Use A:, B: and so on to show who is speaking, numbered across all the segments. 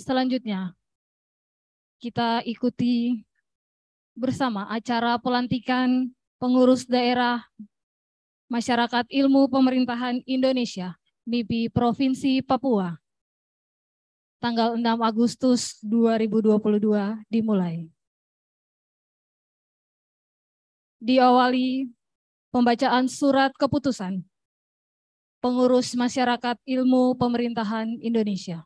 A: Selanjutnya, kita ikuti bersama acara pelantikan pengurus daerah
B: Masyarakat Ilmu Pemerintahan Indonesia, MIPI Provinsi Papua.
A: Tanggal 6 Agustus 2022 dimulai. Diawali pembacaan surat keputusan pengurus Masyarakat Ilmu Pemerintahan Indonesia.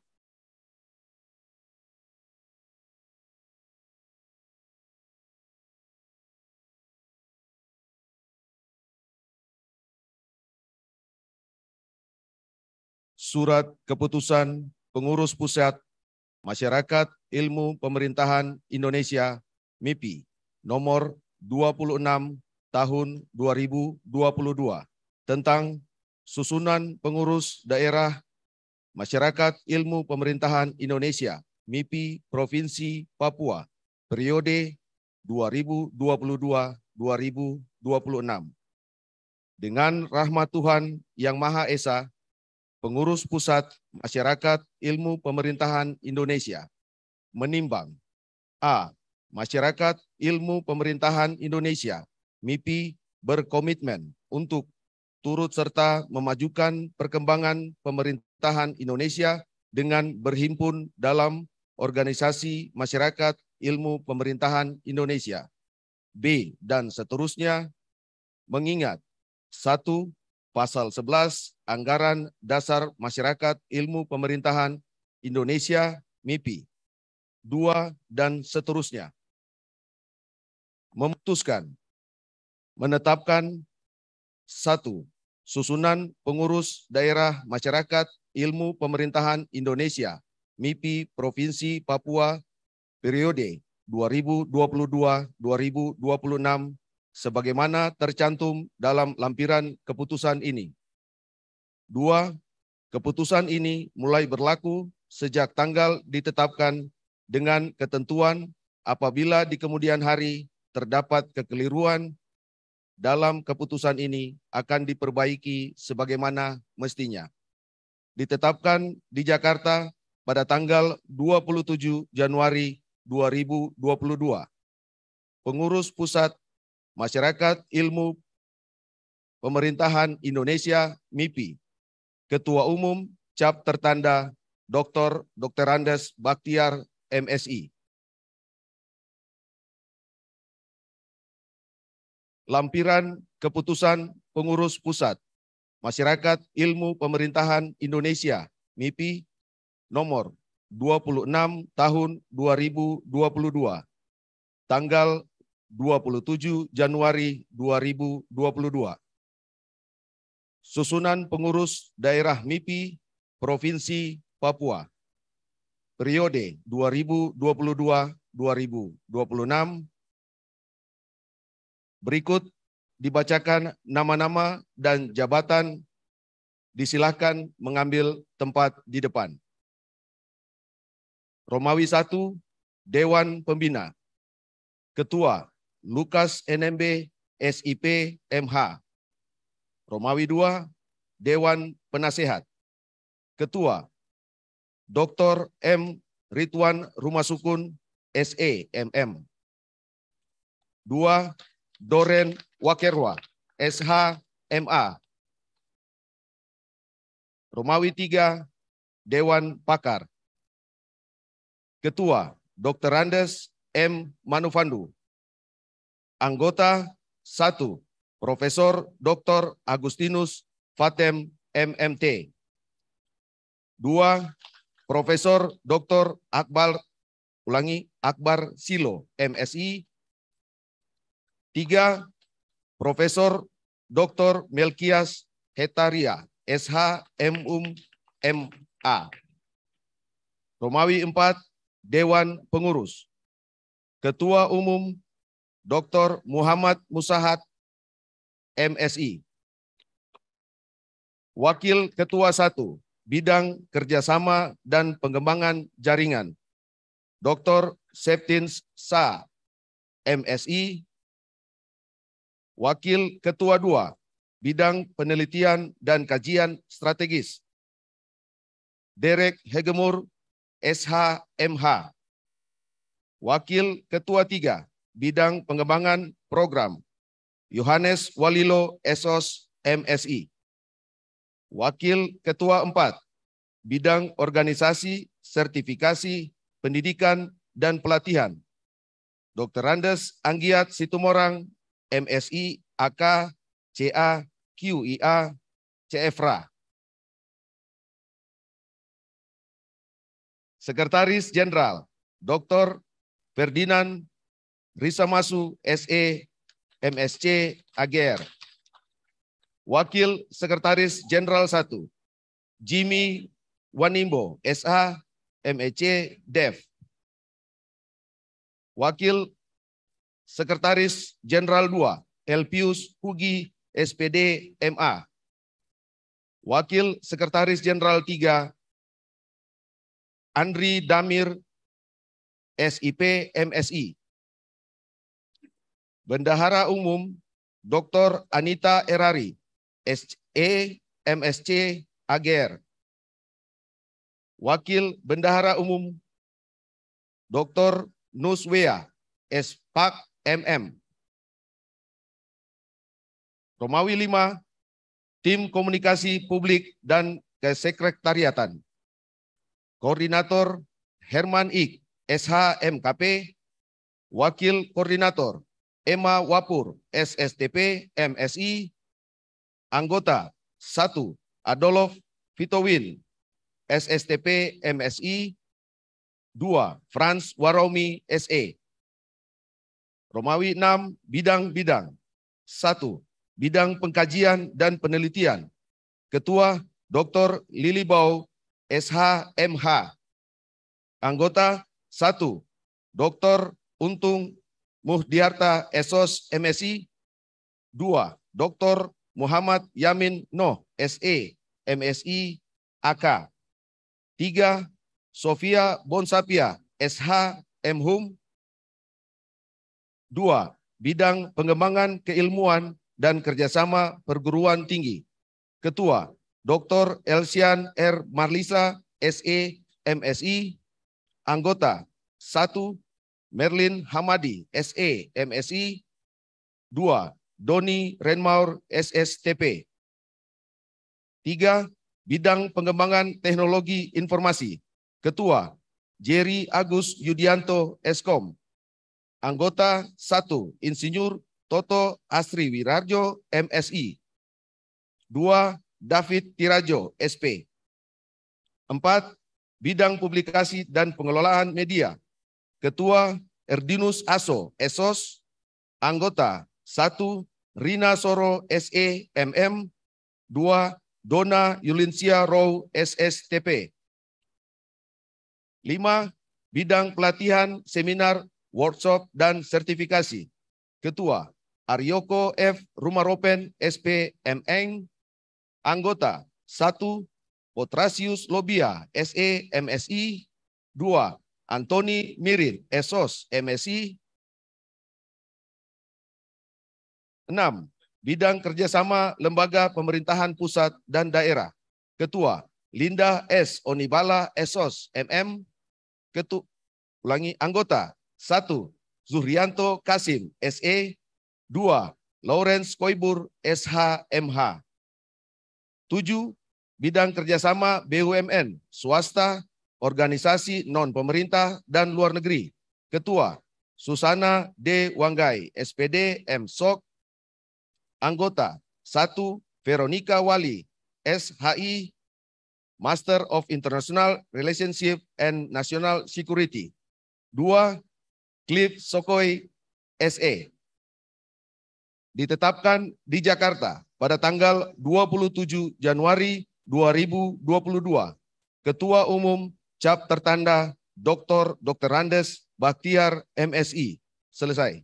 C: surat keputusan pengurus pusat Masyarakat Ilmu Pemerintahan Indonesia MIPI nomor 26 tahun 2022 tentang susunan pengurus daerah Masyarakat Ilmu Pemerintahan Indonesia MIPI Provinsi Papua periode 2022-2026. Dengan rahmat Tuhan yang Maha Esa, Pengurus Pusat Masyarakat Ilmu Pemerintahan Indonesia menimbang A. Masyarakat Ilmu Pemerintahan Indonesia MIPI berkomitmen untuk turut serta memajukan perkembangan pemerintahan Indonesia dengan berhimpun dalam organisasi masyarakat ilmu pemerintahan Indonesia. B dan seterusnya mengingat satu pasal 11 Anggaran Dasar Masyarakat Ilmu Pemerintahan Indonesia MIPI 2 dan seterusnya. Memutuskan menetapkan satu Susunan Pengurus Daerah Masyarakat Ilmu Pemerintahan Indonesia MIPI Provinsi Papua periode 2022-2026 sebagaimana tercantum dalam lampiran keputusan ini. Dua, keputusan ini mulai berlaku sejak tanggal ditetapkan dengan ketentuan apabila di kemudian hari terdapat kekeliruan dalam keputusan ini akan diperbaiki sebagaimana mestinya. Ditetapkan di Jakarta pada tanggal 27 Januari 2022. Pengurus Pusat Masyarakat Ilmu Pemerintahan Indonesia MIPI, Ketua Umum Cap Tertanda Dr. Dr. Andes Baktiar MSI. Lampiran Keputusan Pengurus Pusat Masyarakat Ilmu Pemerintahan Indonesia MIPI nomor 26 tahun 2022 tanggal 27 Januari 2022. Susunan pengurus daerah MIPI Provinsi Papua. Periode 2022-2026. Berikut dibacakan nama-nama dan jabatan. Disilahkan mengambil tempat di depan. Romawi 1, Dewan Pembina. Ketua Lukas NMB, SIP, MH. Romawi 2, Dewan Penasehat. Ketua, Dr. M. Ridwan Rumasukun, SE, MM. 2. Doren Wakerwa, SH, MA. Romawi 3, Dewan Pakar. Ketua, Dr. Andes M. Manufandu, anggota 1 Profesor Dr. Agustinus Fatem MMT. 2 Profesor Dr. Akbar ulangi Akbar Silo MSI. 3 Profesor Dr. Melkias Hetaria SH MUM MA. Romawi 4 Dewan Pengurus Ketua Umum Dr. Muhammad Musahat, MSI. Wakil Ketua 1 Bidang Kerjasama dan Pengembangan Jaringan, Dr. Septins Sa, MSI. Wakil Ketua 2 Bidang Penelitian dan Kajian Strategis, Derek Hegemur, SHMH. Wakil Ketua 3 Bidang Pengembangan Program, Yohanes Walilo Esos MSI. Wakil Ketua 4, Bidang Organisasi, Sertifikasi, Pendidikan, dan Pelatihan, Dr. Randes Anggiat Situmorang, MSI, AK, CA, QIA, CFRA. Sekretaris Jenderal Dr. Ferdinand Risa Masu, SE, MSC, AGR. Wakil Sekretaris Jenderal 1, Jimmy Wanimbo, SA, MEC, DEV. Wakil Sekretaris Jenderal 2, Elpius Hugi, SPD, MA. Wakil Sekretaris Jenderal 3, Andri Damir, SIP, MSI. Bendahara Umum Dr. Anita Erari, SE, MSC, AGR. Wakil Bendahara Umum Dr. Nuswea, SPAK, MM. Romawi 5, Tim Komunikasi Publik dan Kesekretariatan. Koordinator Herman Ik, SHMKP, Wakil Koordinator Emma Wapur, SSTP, MSI, anggota 1. Adolof Fitowin, SSTP, MSI, 2. Franz Waromi, SE. Romawi 6, bidang-bidang. 1. Bidang pengkajian dan penelitian. Ketua Dr. Lilibau SHMH. Anggota 1. Dr. Untung Muhdiarta Esos MSI 2. Dr. Muhammad Yamin Noh SE MSI AK 3. Sofia Bonsapia SH MHUM 2. Bidang Pengembangan Keilmuan dan Kerjasama Perguruan Tinggi Ketua Dr. Elsian R. Marlisa SE MSI Anggota 1 Merlin Hamadi, SE, MSI. 2. Doni Renmaur, SSTP. 3. Bidang Pengembangan Teknologi Informasi. Ketua, Jerry Agus Yudianto, Eskom. Anggota 1, Insinyur Toto Asri Wirarjo, MSI. 2. David Tirajo, SP. 4. Bidang Publikasi dan Pengelolaan Media. Ketua Erdinus Aso, ESOS, anggota 1 Rina Soro MM, e 2 Dona Yulinsia Row SSTP. 5. Bidang pelatihan, seminar, workshop, dan sertifikasi. Ketua Aryoko F. Rumaropen SPMN, anggota 1 Potrasius Lobia SE MSI, 2 Anthony Mirin, Esos, MSI. 6. Bidang kerjasama lembaga pemerintahan pusat dan daerah. Ketua, Linda S. Onibala, Esos, MM. Ketua, ulangi, anggota. 1. Zuhrianto Kasim, SE. 2. Lawrence Koibur, SHMH. 7. Bidang kerjasama BUMN, swasta, organisasi non-pemerintah dan luar negeri. Ketua, Susana D. Wanggai, SPD M Sok, Anggota, 1. Veronica Wali, SHI, Master of International Relationship and National Security. 2. Cliff Sokoi, SE. Ditetapkan di Jakarta pada tanggal 27 Januari 2022. Ketua Umum cap tertanda Dr. Dr. Randes Baktiar MSI. Selesai.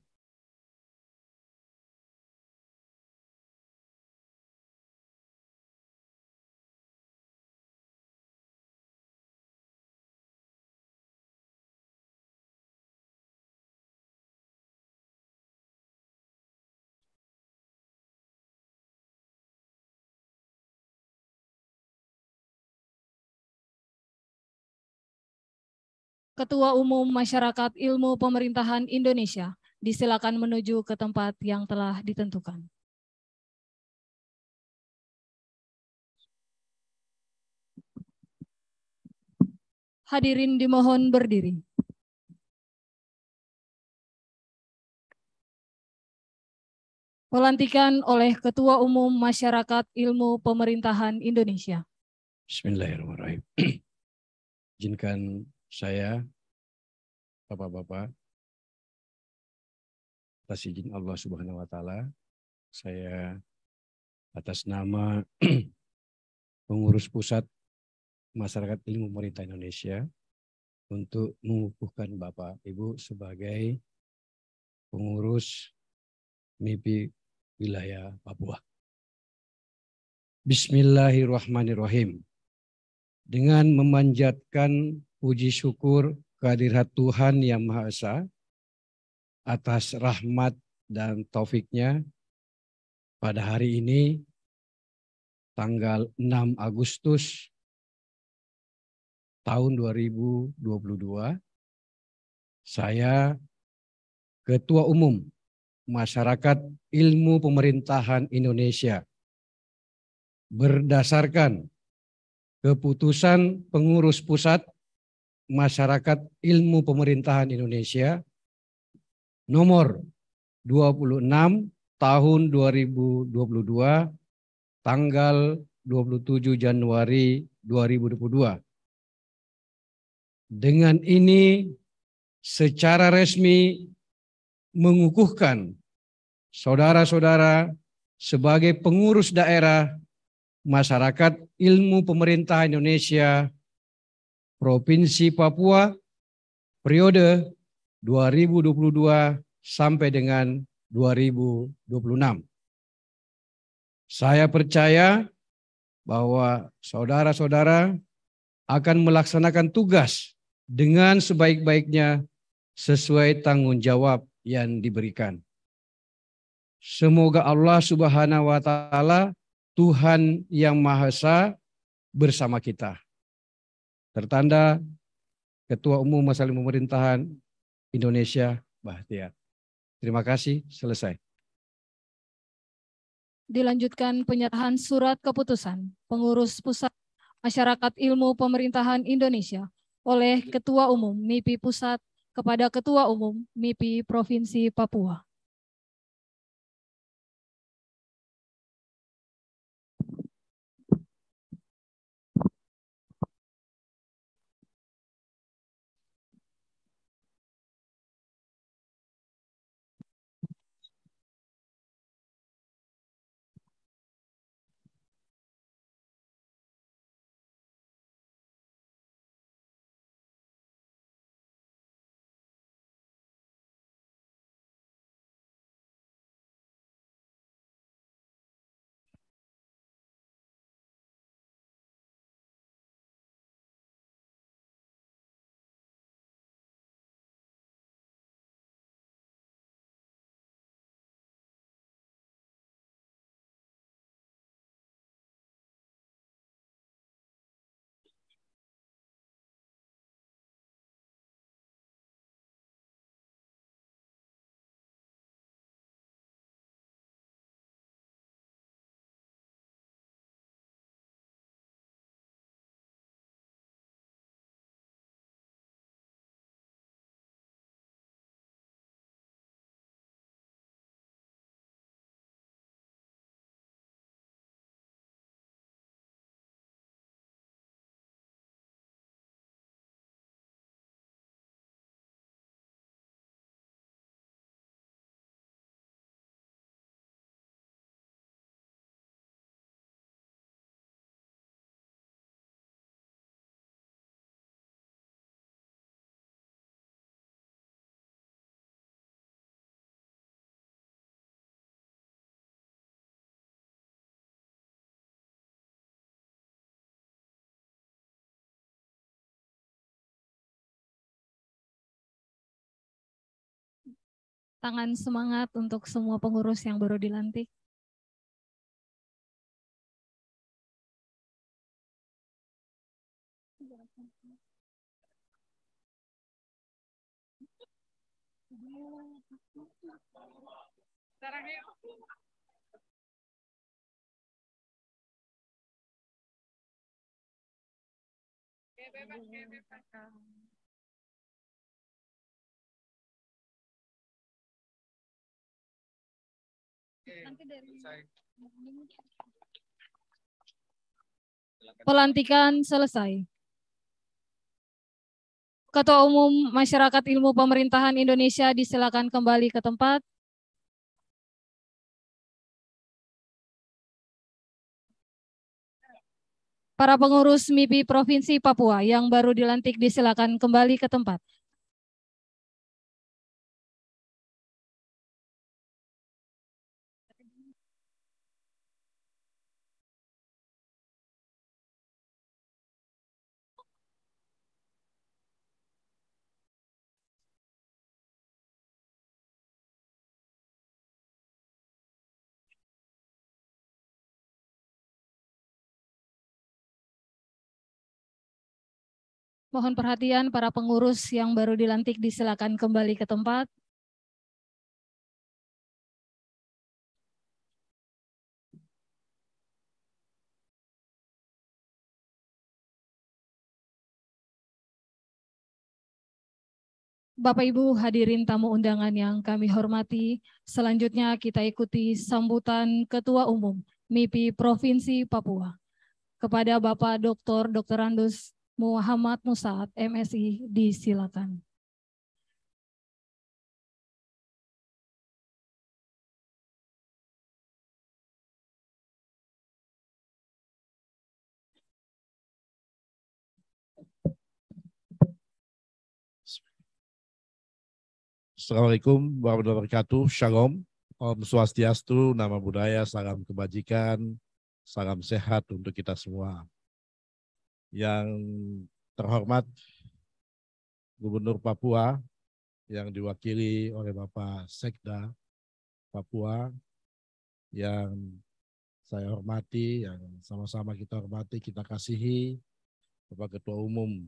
A: Ketua Umum Masyarakat Ilmu Pemerintahan
B: Indonesia.
A: Disilakan menuju ke tempat yang telah ditentukan. Hadirin dimohon berdiri. Pelantikan oleh Ketua Umum
B: Masyarakat Ilmu Pemerintahan Indonesia.
D: Bismillahirrahmanirrahim. Izinkan saya, Bapak-Bapak,
A: atas izin Allah Subhanahu wa Ta'ala, saya
D: atas nama pengurus pusat masyarakat ilmu pemerintah Indonesia untuk mengukuhkan Bapak Ibu sebagai pengurus mimpi wilayah Papua. Bismillahirrahmanirrahim. Dengan memanjatkan puji syukur kehadirat Tuhan Yang Maha Esa atas rahmat dan taufiknya pada hari ini tanggal 6 Agustus tahun 2022 saya Ketua Umum Masyarakat Ilmu Pemerintahan Indonesia berdasarkan keputusan pengurus pusat Masyarakat Ilmu Pemerintahan Indonesia nomor 26 tahun 2022 tanggal 27 Januari 2022. Dengan ini secara resmi mengukuhkan saudara-saudara sebagai pengurus daerah masyarakat ilmu pemerintah Indonesia Provinsi Papua periode 2022 sampai dengan 2026. Saya percaya bahwa saudara-saudara akan melaksanakan tugas dengan sebaik-baiknya sesuai tanggung jawab yang diberikan. Semoga Allah Subhanahu wa taala Tuhan yang Maha Esa bersama kita. Tertanda Ketua Umum Masalah Pemerintahan Indonesia Bahtiar. Terima kasih, selesai.
B: Dilanjutkan penyerahan surat keputusan pengurus pusat Masyarakat Ilmu Pemerintahan
A: Indonesia oleh Ketua Umum MIPI Pusat kepada Ketua Umum MIPI Provinsi Papua. tangan semangat untuk semua pengurus yang baru dilantik? Bebas, bebas. pelantikan selesai. Ketua Umum Masyarakat Ilmu Pemerintahan Indonesia disilakan kembali ke tempat. Para pengurus MIPI Provinsi Papua yang baru dilantik disilakan kembali ke tempat. Mohon perhatian para pengurus yang baru dilantik disilakan kembali ke tempat. Bapak Ibu hadirin tamu undangan yang
B: kami hormati, selanjutnya kita ikuti sambutan Ketua Umum MIPI Provinsi Papua. Kepada Bapak Dr. Dr. Randus Muhammad
A: Musad, MSI, disilakan.
E: Assalamualaikum warahmatullahi wabarakatuh. Shalom. Om Swastiastu, nama budaya, salam kebajikan, salam sehat untuk kita semua yang terhormat Gubernur Papua yang diwakili oleh Bapak Sekda Papua yang saya hormati, yang sama-sama kita hormati, kita kasihi Bapak Ketua Umum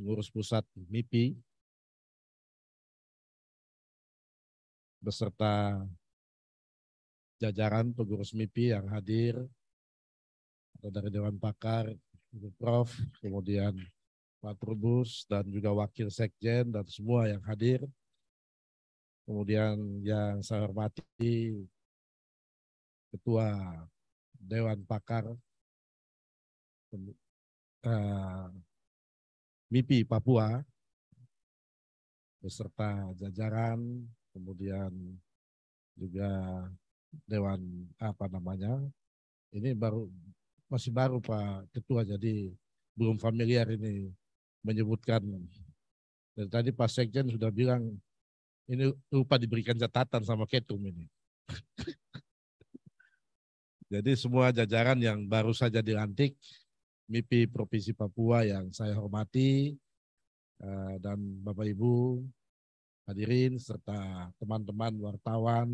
E: Pengurus Pusat MIPI beserta jajaran pengurus MIPI yang hadir atau dari Dewan Pakar, Prof, kemudian Pak Trubus dan juga Wakil Sekjen dan semua yang hadir. Kemudian yang saya hormati Ketua
A: Dewan Pakar uh, eh,
E: MIPI Papua beserta jajaran, kemudian juga Dewan apa namanya, ini baru masih baru Pak Ketua, jadi belum familiar ini menyebutkan. Dan tadi Pak Sekjen sudah bilang, ini lupa diberikan catatan sama Ketum ini. jadi semua jajaran yang baru saja dilantik, MIPI Provinsi Papua yang saya hormati, eh, dan Bapak Ibu hadirin serta teman-teman wartawan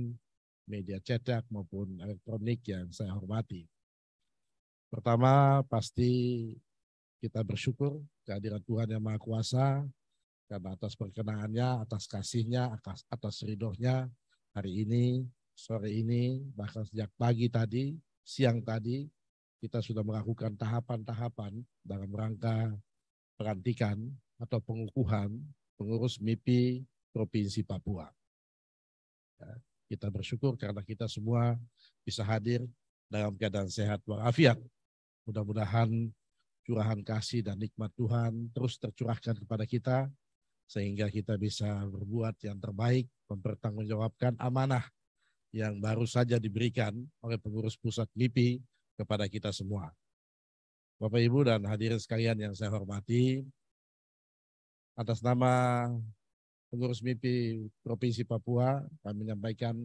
E: media cetak maupun elektronik yang saya hormati. Pertama, pasti kita bersyukur kehadiran Tuhan yang Maha Kuasa, karena atas perkenaannya, atas kasihnya, atas, atas ridhonya hari ini, sore ini, bahkan sejak pagi tadi, siang tadi, kita sudah melakukan tahapan-tahapan dalam rangka perantikan atau pengukuhan pengurus MIPI Provinsi Papua. Ya, kita bersyukur karena kita semua bisa hadir dalam keadaan sehat walafiat Mudah-mudahan curahan kasih dan nikmat Tuhan terus tercurahkan kepada kita sehingga kita bisa berbuat yang terbaik, mempertanggungjawabkan amanah yang baru saja diberikan oleh pengurus pusat LIPI kepada kita semua. Bapak Ibu dan hadirin sekalian yang saya hormati, atas nama pengurus MIPI Provinsi Papua, kami menyampaikan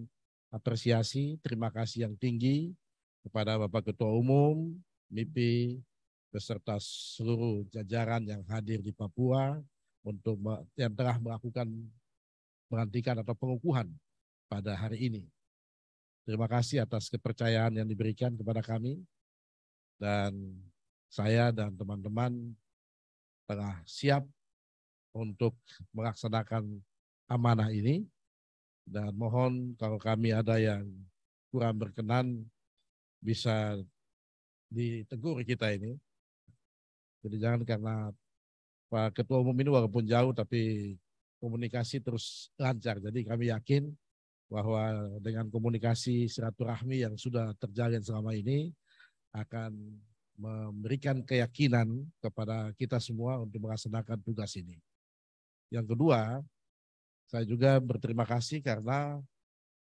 E: apresiasi, terima kasih yang tinggi kepada Bapak Ketua Umum, MIPI beserta seluruh jajaran yang hadir di Papua untuk yang telah melakukan menghentikan atau pengukuhan pada hari ini. Terima kasih atas kepercayaan yang diberikan kepada kami dan saya dan teman-teman telah siap untuk melaksanakan amanah ini dan mohon kalau kami ada yang kurang berkenan bisa ditegur kita ini. Jadi jangan karena Pak Ketua Umum ini walaupun jauh tapi komunikasi terus lancar. Jadi kami yakin bahwa dengan komunikasi silaturahmi yang sudah terjalin selama ini akan memberikan keyakinan kepada kita semua untuk melaksanakan tugas ini. Yang kedua, saya juga berterima kasih karena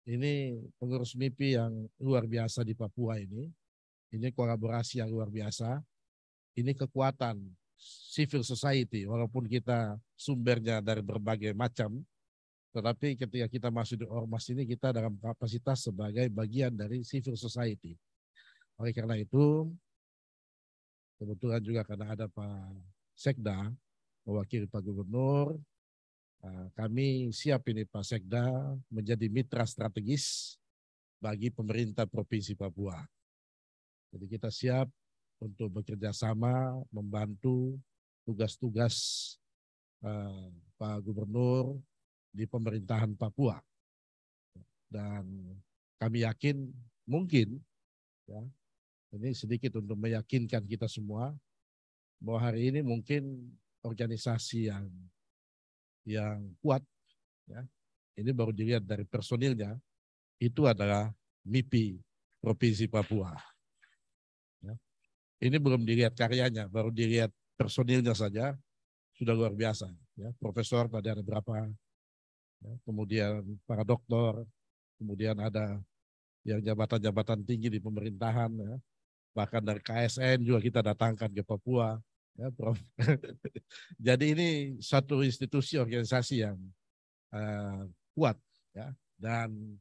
E: ini pengurus MIPI yang luar biasa di Papua ini ini kolaborasi yang luar biasa. Ini kekuatan civil society, walaupun kita sumbernya dari berbagai macam, tetapi ketika kita masuk di ormas ini, kita dalam kapasitas sebagai bagian dari civil society. Oleh karena itu, kebetulan juga karena ada Pak Sekda, mewakili Pak Gubernur, eh, kami siap ini Pak Sekda menjadi mitra strategis bagi pemerintah Provinsi Papua. Jadi kita siap untuk bekerja sama membantu tugas-tugas eh, Pak Gubernur di pemerintahan Papua. Dan kami yakin mungkin ya ini sedikit untuk meyakinkan kita semua bahwa hari ini mungkin organisasi yang yang kuat ya ini baru dilihat dari personilnya itu adalah MIPI Provinsi Papua. Ini belum dilihat karyanya, baru dilihat personilnya saja sudah luar biasa. Ya, profesor tadi ada berapa, ya, kemudian para dokter, kemudian ada yang jabatan-jabatan tinggi di pemerintahan, ya. bahkan dari KSN juga kita datangkan ke Papua, ya, Prof. Jadi ini satu institusi organisasi yang uh, kuat, ya, dan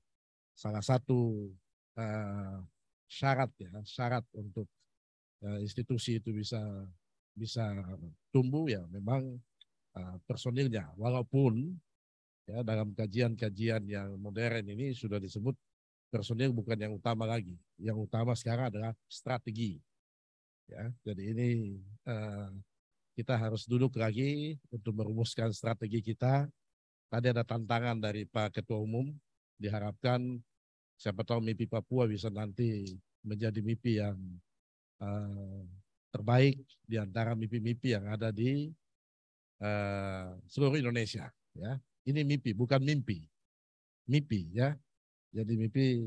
E: salah satu uh, syarat ya syarat untuk Ya, institusi itu bisa bisa tumbuh ya memang uh, personilnya walaupun ya dalam kajian-kajian yang modern ini sudah disebut personil bukan yang utama lagi yang utama sekarang adalah strategi ya jadi ini uh, kita harus duduk lagi untuk merumuskan strategi kita tadi ada tantangan dari Pak Ketua Umum diharapkan siapa tahu mimpi Papua bisa nanti menjadi mimpi yang Eh, terbaik di antara mimpi-mimpi yang ada di uh, seluruh Indonesia. Ya, ini mimpi, bukan mimpi, mimpi ya. Jadi mimpi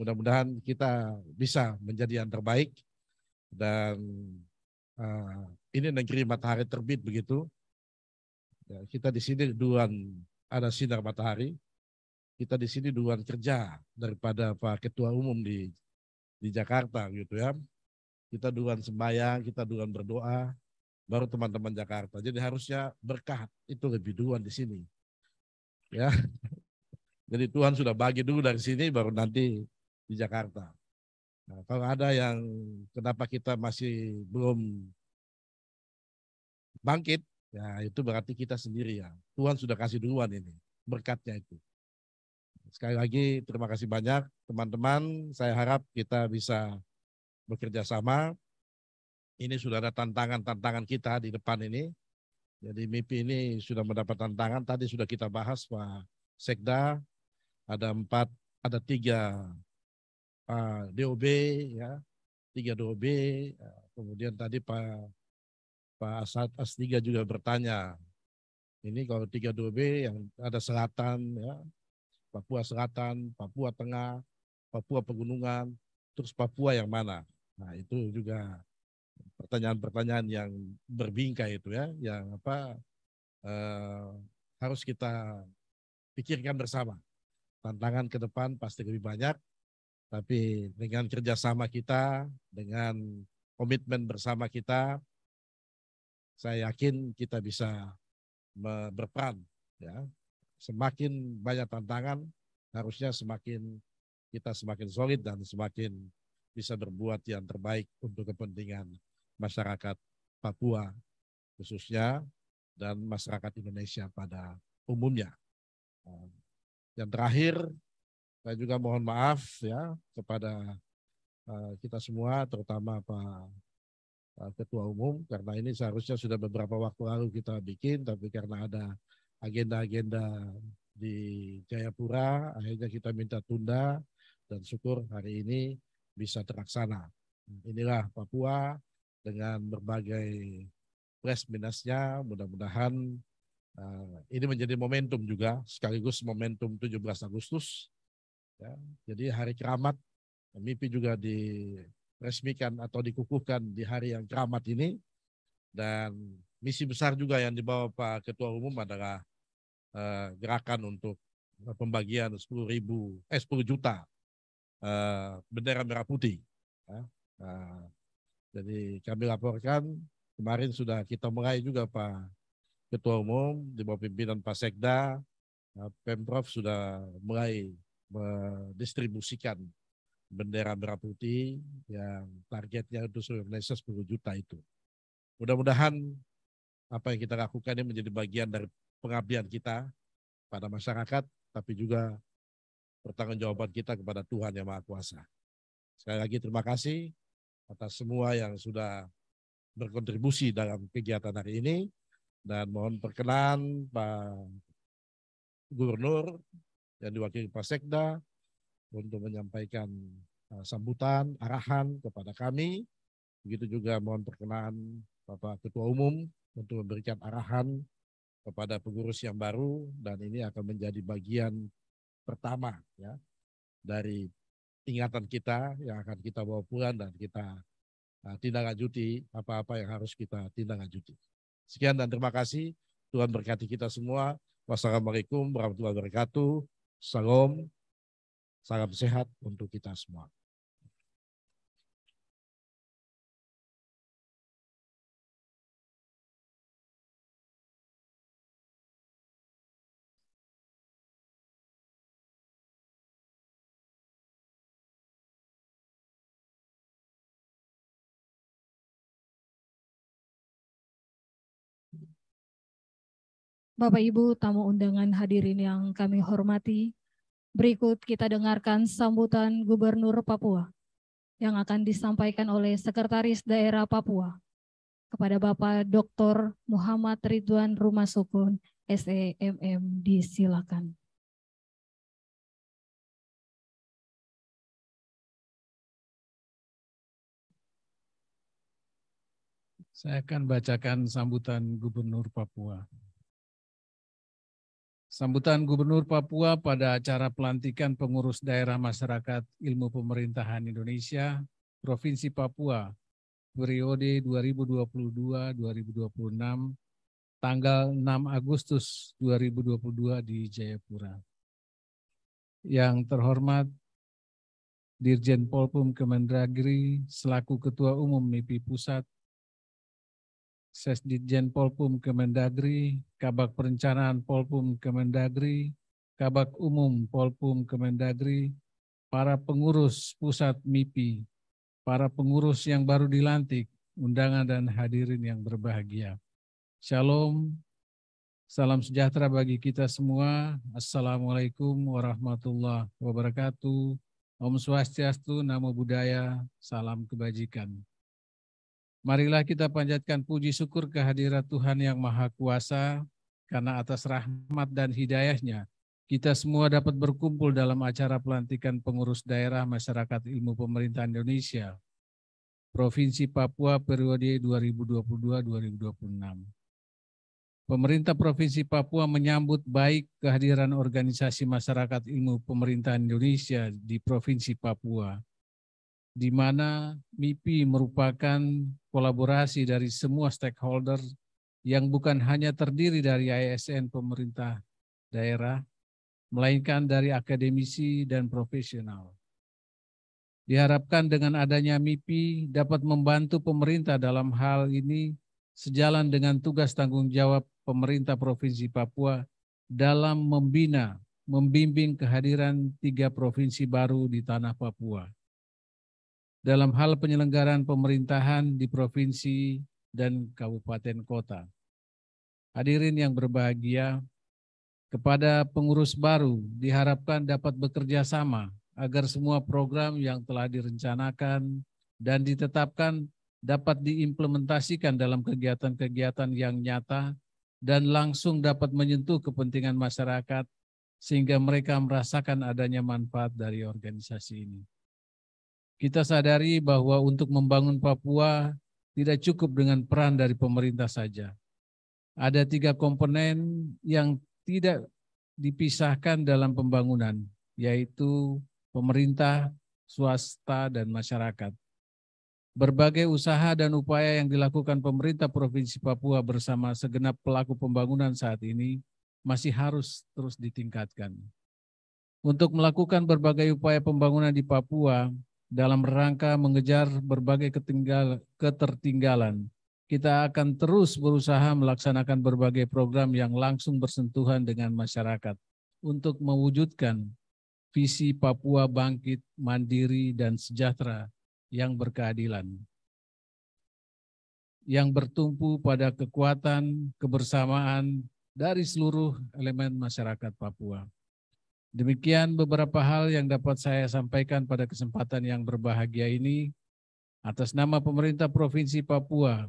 E: mudah-mudahan kita bisa menjadi yang terbaik dan uh, ini negeri matahari terbit begitu. Ya, kita di sini duluan ada sinar matahari. Kita di sini duluan kerja daripada Pak Ketua Umum di di Jakarta gitu ya kita duluan sembahyang, kita duluan berdoa, baru teman-teman Jakarta. Jadi harusnya berkah itu lebih duluan di sini. Ya. Jadi Tuhan sudah bagi dulu dari sini baru nanti di Jakarta. Nah, kalau ada yang kenapa kita masih belum bangkit, ya itu berarti kita sendiri ya. Tuhan sudah kasih duluan ini, berkatnya itu. Sekali lagi terima kasih banyak teman-teman. Saya harap kita bisa bekerja sama. Ini sudah ada tantangan-tantangan kita di depan ini. Jadi MIPI ini sudah mendapat tantangan. Tadi sudah kita bahas Pak Sekda. Ada empat, ada tiga uh, DOB ya, tiga DOB. kemudian tadi Pak Pak Asad 3 juga bertanya. Ini kalau tiga DOB yang ada selatan ya, Papua Selatan, Papua Tengah, Papua Pegunungan, terus Papua yang mana? Nah, itu juga pertanyaan-pertanyaan yang berbingkai itu ya, yang apa eh, harus kita pikirkan bersama. Tantangan ke depan pasti lebih banyak, tapi dengan kerjasama kita, dengan komitmen bersama kita, saya yakin kita bisa berperan. Ya. Semakin banyak tantangan, harusnya semakin kita semakin solid dan semakin bisa berbuat yang terbaik untuk kepentingan masyarakat Papua khususnya dan masyarakat Indonesia pada umumnya. Nah, yang terakhir, saya juga mohon maaf ya kepada eh, kita semua, terutama Pak eh, Ketua Umum, karena ini seharusnya sudah beberapa waktu lalu kita bikin, tapi karena ada agenda-agenda di Jayapura, akhirnya kita minta tunda, dan syukur hari ini bisa terlaksana. Inilah Papua dengan berbagai plus minusnya mudah-mudahan uh, ini menjadi momentum juga sekaligus momentum 17 Agustus. Ya, jadi hari keramat mimpi juga diresmikan atau dikukuhkan di hari yang keramat ini dan misi besar juga yang dibawa Pak Ketua Umum adalah uh, gerakan untuk pembagian 10 ribu eh 10 juta uh, bendera merah putih. Ya. Nah, jadi kami laporkan kemarin sudah kita mulai juga Pak Ketua Umum di bawah pimpinan Pak Sekda, ya, Pemprov sudah mulai mendistribusikan bendera merah putih yang targetnya itu seluruh Indonesia 10 juta itu. Mudah-mudahan apa yang kita lakukan ini menjadi bagian dari pengabdian kita pada masyarakat, tapi juga pertanggungjawaban kita kepada Tuhan Yang Maha Kuasa. Sekali lagi terima kasih atas semua yang sudah berkontribusi dalam kegiatan hari ini dan mohon perkenan Pak Gubernur yang diwakili Pak Sekda untuk menyampaikan uh, sambutan, arahan kepada kami. Begitu juga mohon perkenan Bapak Ketua Umum untuk memberikan arahan kepada pengurus yang baru dan ini akan menjadi bagian pertama ya dari ingatan kita yang akan kita bawa pulang dan kita uh, tindak lanjuti apa-apa yang harus kita tindak lanjuti. Sekian dan terima kasih. Tuhan berkati kita semua. Wassalamualaikum warahmatullahi wabarakatuh. Salam, salam sehat untuk kita semua.
A: Bapak Ibu tamu undangan hadirin yang kami hormati,
B: berikut kita dengarkan sambutan Gubernur Papua yang akan disampaikan oleh Sekretaris Daerah Papua kepada Bapak Dr.
A: Muhammad Ridwan Rumasukun, SEMM, disilakan.
F: Saya akan bacakan sambutan Gubernur Papua. Sambutan Gubernur Papua pada acara pelantikan pengurus daerah masyarakat ilmu pemerintahan Indonesia, Provinsi Papua, periode 2022-2026, tanggal 6 Agustus 2022 di Jayapura. Yang terhormat Dirjen Polpum Kemendagri selaku Ketua Umum MIPI Pusat, Sesdijen Polpum Kemendagri, Kabak Perencanaan Polpum Kemendagri, Kabak Umum Polpum Kemendagri, para pengurus pusat MIPI, para pengurus yang baru dilantik, undangan dan hadirin yang berbahagia. Shalom, salam sejahtera bagi kita semua. Assalamualaikum warahmatullahi wabarakatuh. Om Swastiastu, Namo Buddhaya, Salam Kebajikan. Marilah kita panjatkan puji syukur kehadirat Tuhan yang Maha Kuasa, karena atas rahmat dan hidayahnya, kita semua dapat berkumpul dalam acara pelantikan pengurus daerah Masyarakat Ilmu Pemerintahan Indonesia, Provinsi Papua periode 2022-2026. Pemerintah Provinsi Papua menyambut baik kehadiran organisasi masyarakat ilmu pemerintahan Indonesia di Provinsi Papua di mana MIPI merupakan kolaborasi dari semua stakeholder yang bukan hanya terdiri dari ASN pemerintah daerah, melainkan dari akademisi dan profesional. Diharapkan dengan adanya MIPI dapat membantu pemerintah dalam hal ini sejalan dengan tugas tanggung jawab pemerintah Provinsi Papua dalam membina, membimbing kehadiran tiga provinsi baru di tanah Papua dalam hal penyelenggaraan pemerintahan di provinsi dan kabupaten kota. Hadirin yang berbahagia, kepada pengurus baru diharapkan dapat bekerja sama agar semua program yang telah direncanakan dan ditetapkan dapat diimplementasikan dalam kegiatan-kegiatan yang nyata dan langsung dapat menyentuh kepentingan masyarakat sehingga mereka merasakan adanya manfaat dari organisasi ini. Kita sadari bahwa untuk membangun Papua tidak cukup dengan peran dari pemerintah saja. Ada tiga komponen yang tidak dipisahkan dalam pembangunan, yaitu pemerintah, swasta, dan masyarakat. Berbagai usaha dan upaya yang dilakukan pemerintah Provinsi Papua bersama segenap pelaku pembangunan saat ini masih harus terus ditingkatkan. Untuk melakukan berbagai upaya pembangunan di Papua, dalam rangka mengejar berbagai ketertinggalan. Kita akan terus berusaha melaksanakan berbagai program yang langsung bersentuhan dengan masyarakat untuk mewujudkan visi Papua bangkit, mandiri, dan sejahtera yang berkeadilan, yang bertumpu pada kekuatan kebersamaan dari seluruh elemen masyarakat Papua. Demikian beberapa hal yang dapat saya sampaikan pada kesempatan yang berbahagia ini. Atas nama pemerintah Provinsi Papua,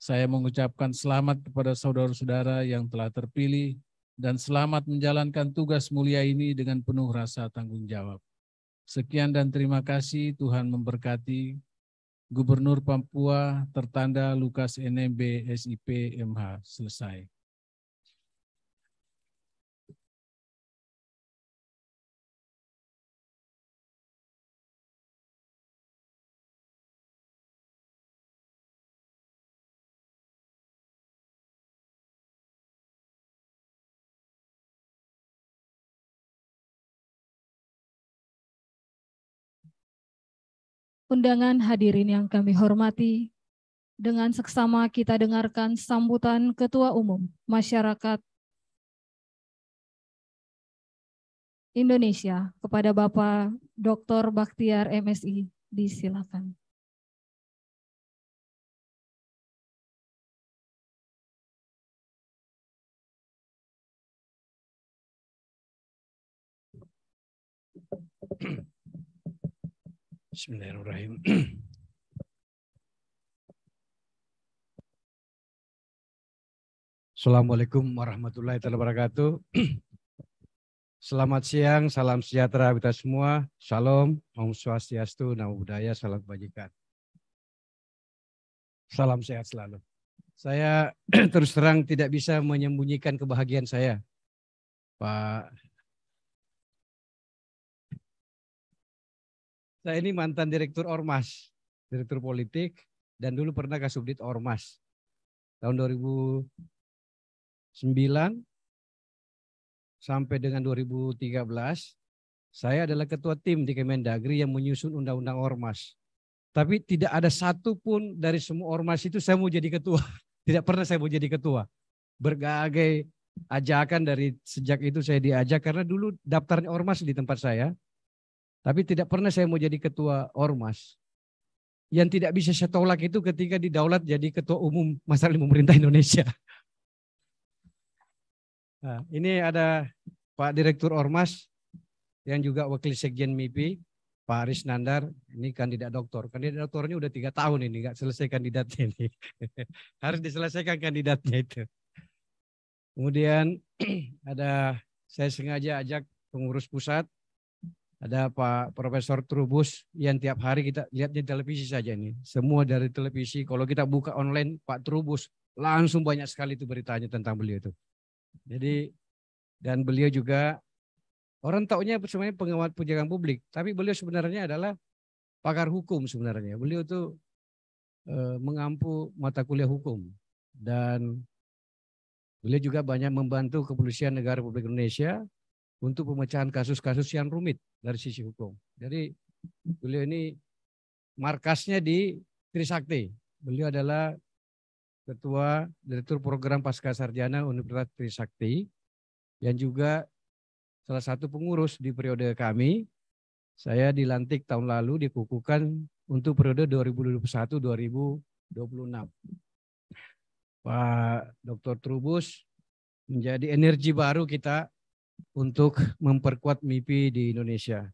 F: saya mengucapkan selamat kepada saudara-saudara yang telah terpilih dan selamat menjalankan tugas mulia ini dengan penuh rasa tanggung jawab. Sekian dan terima kasih Tuhan memberkati. Gubernur Papua tertanda Lukas NMB SIP MH selesai.
A: undangan hadirin yang kami hormati, dengan seksama kita dengarkan sambutan Ketua
B: Umum Masyarakat
A: Indonesia kepada Bapak Dr. Baktiar MSI. Disilakan. Bismillahirrahmanirrahim.
D: Assalamualaikum warahmatullahi wabarakatuh. Selamat siang, salam sejahtera kita semua. Shalom, Om Swastiastu, Namo Buddhaya, salam kebajikan. Salam sehat selalu. Saya terus terang tidak bisa menyembunyikan kebahagiaan saya. Pak Saya nah, ini mantan direktur Ormas, direktur politik, dan dulu pernah kasubdit Ormas. Tahun 2009 sampai dengan 2013, saya adalah ketua tim di Kemendagri yang menyusun undang-undang Ormas. Tapi tidak ada satu pun dari semua Ormas itu saya mau jadi ketua. Tidak pernah saya mau jadi ketua. Berbagai ajakan dari sejak itu saya diajak karena dulu daftarnya ormas di tempat saya tapi tidak pernah saya mau jadi ketua ormas. Yang tidak bisa saya tolak itu ketika di daulat jadi ketua umum masalah pemerintah Indonesia. Nah, ini ada Pak Direktur Ormas yang juga Wakil Sekjen MIPI, Pak Aris Nandar, ini kandidat doktor. Kandidat doktornya udah tiga tahun ini, nggak selesai kandidatnya ini. Harus diselesaikan kandidatnya itu. Kemudian ada saya sengaja ajak pengurus pusat ada Pak Profesor Trubus yang tiap hari kita lihat di televisi saja ini. Semua dari televisi. Kalau kita buka online Pak Trubus langsung banyak sekali itu beritanya tentang beliau itu. Jadi dan beliau juga orang taunya sebenarnya pengawat penjagaan publik, tapi beliau sebenarnya adalah pakar hukum sebenarnya. Beliau itu eh, mengampu mata kuliah hukum dan beliau juga banyak membantu kepolisian negara Republik Indonesia untuk pemecahan kasus-kasus yang rumit dari sisi hukum. Jadi beliau ini markasnya di Trisakti. Beliau adalah Ketua Direktur Program Pasca Sarjana Universitas Trisakti yang juga salah satu pengurus di periode kami. Saya dilantik tahun lalu dikukuhkan untuk periode 2021-2026. Pak Dr. Trubus menjadi energi baru kita untuk memperkuat MIPI di Indonesia.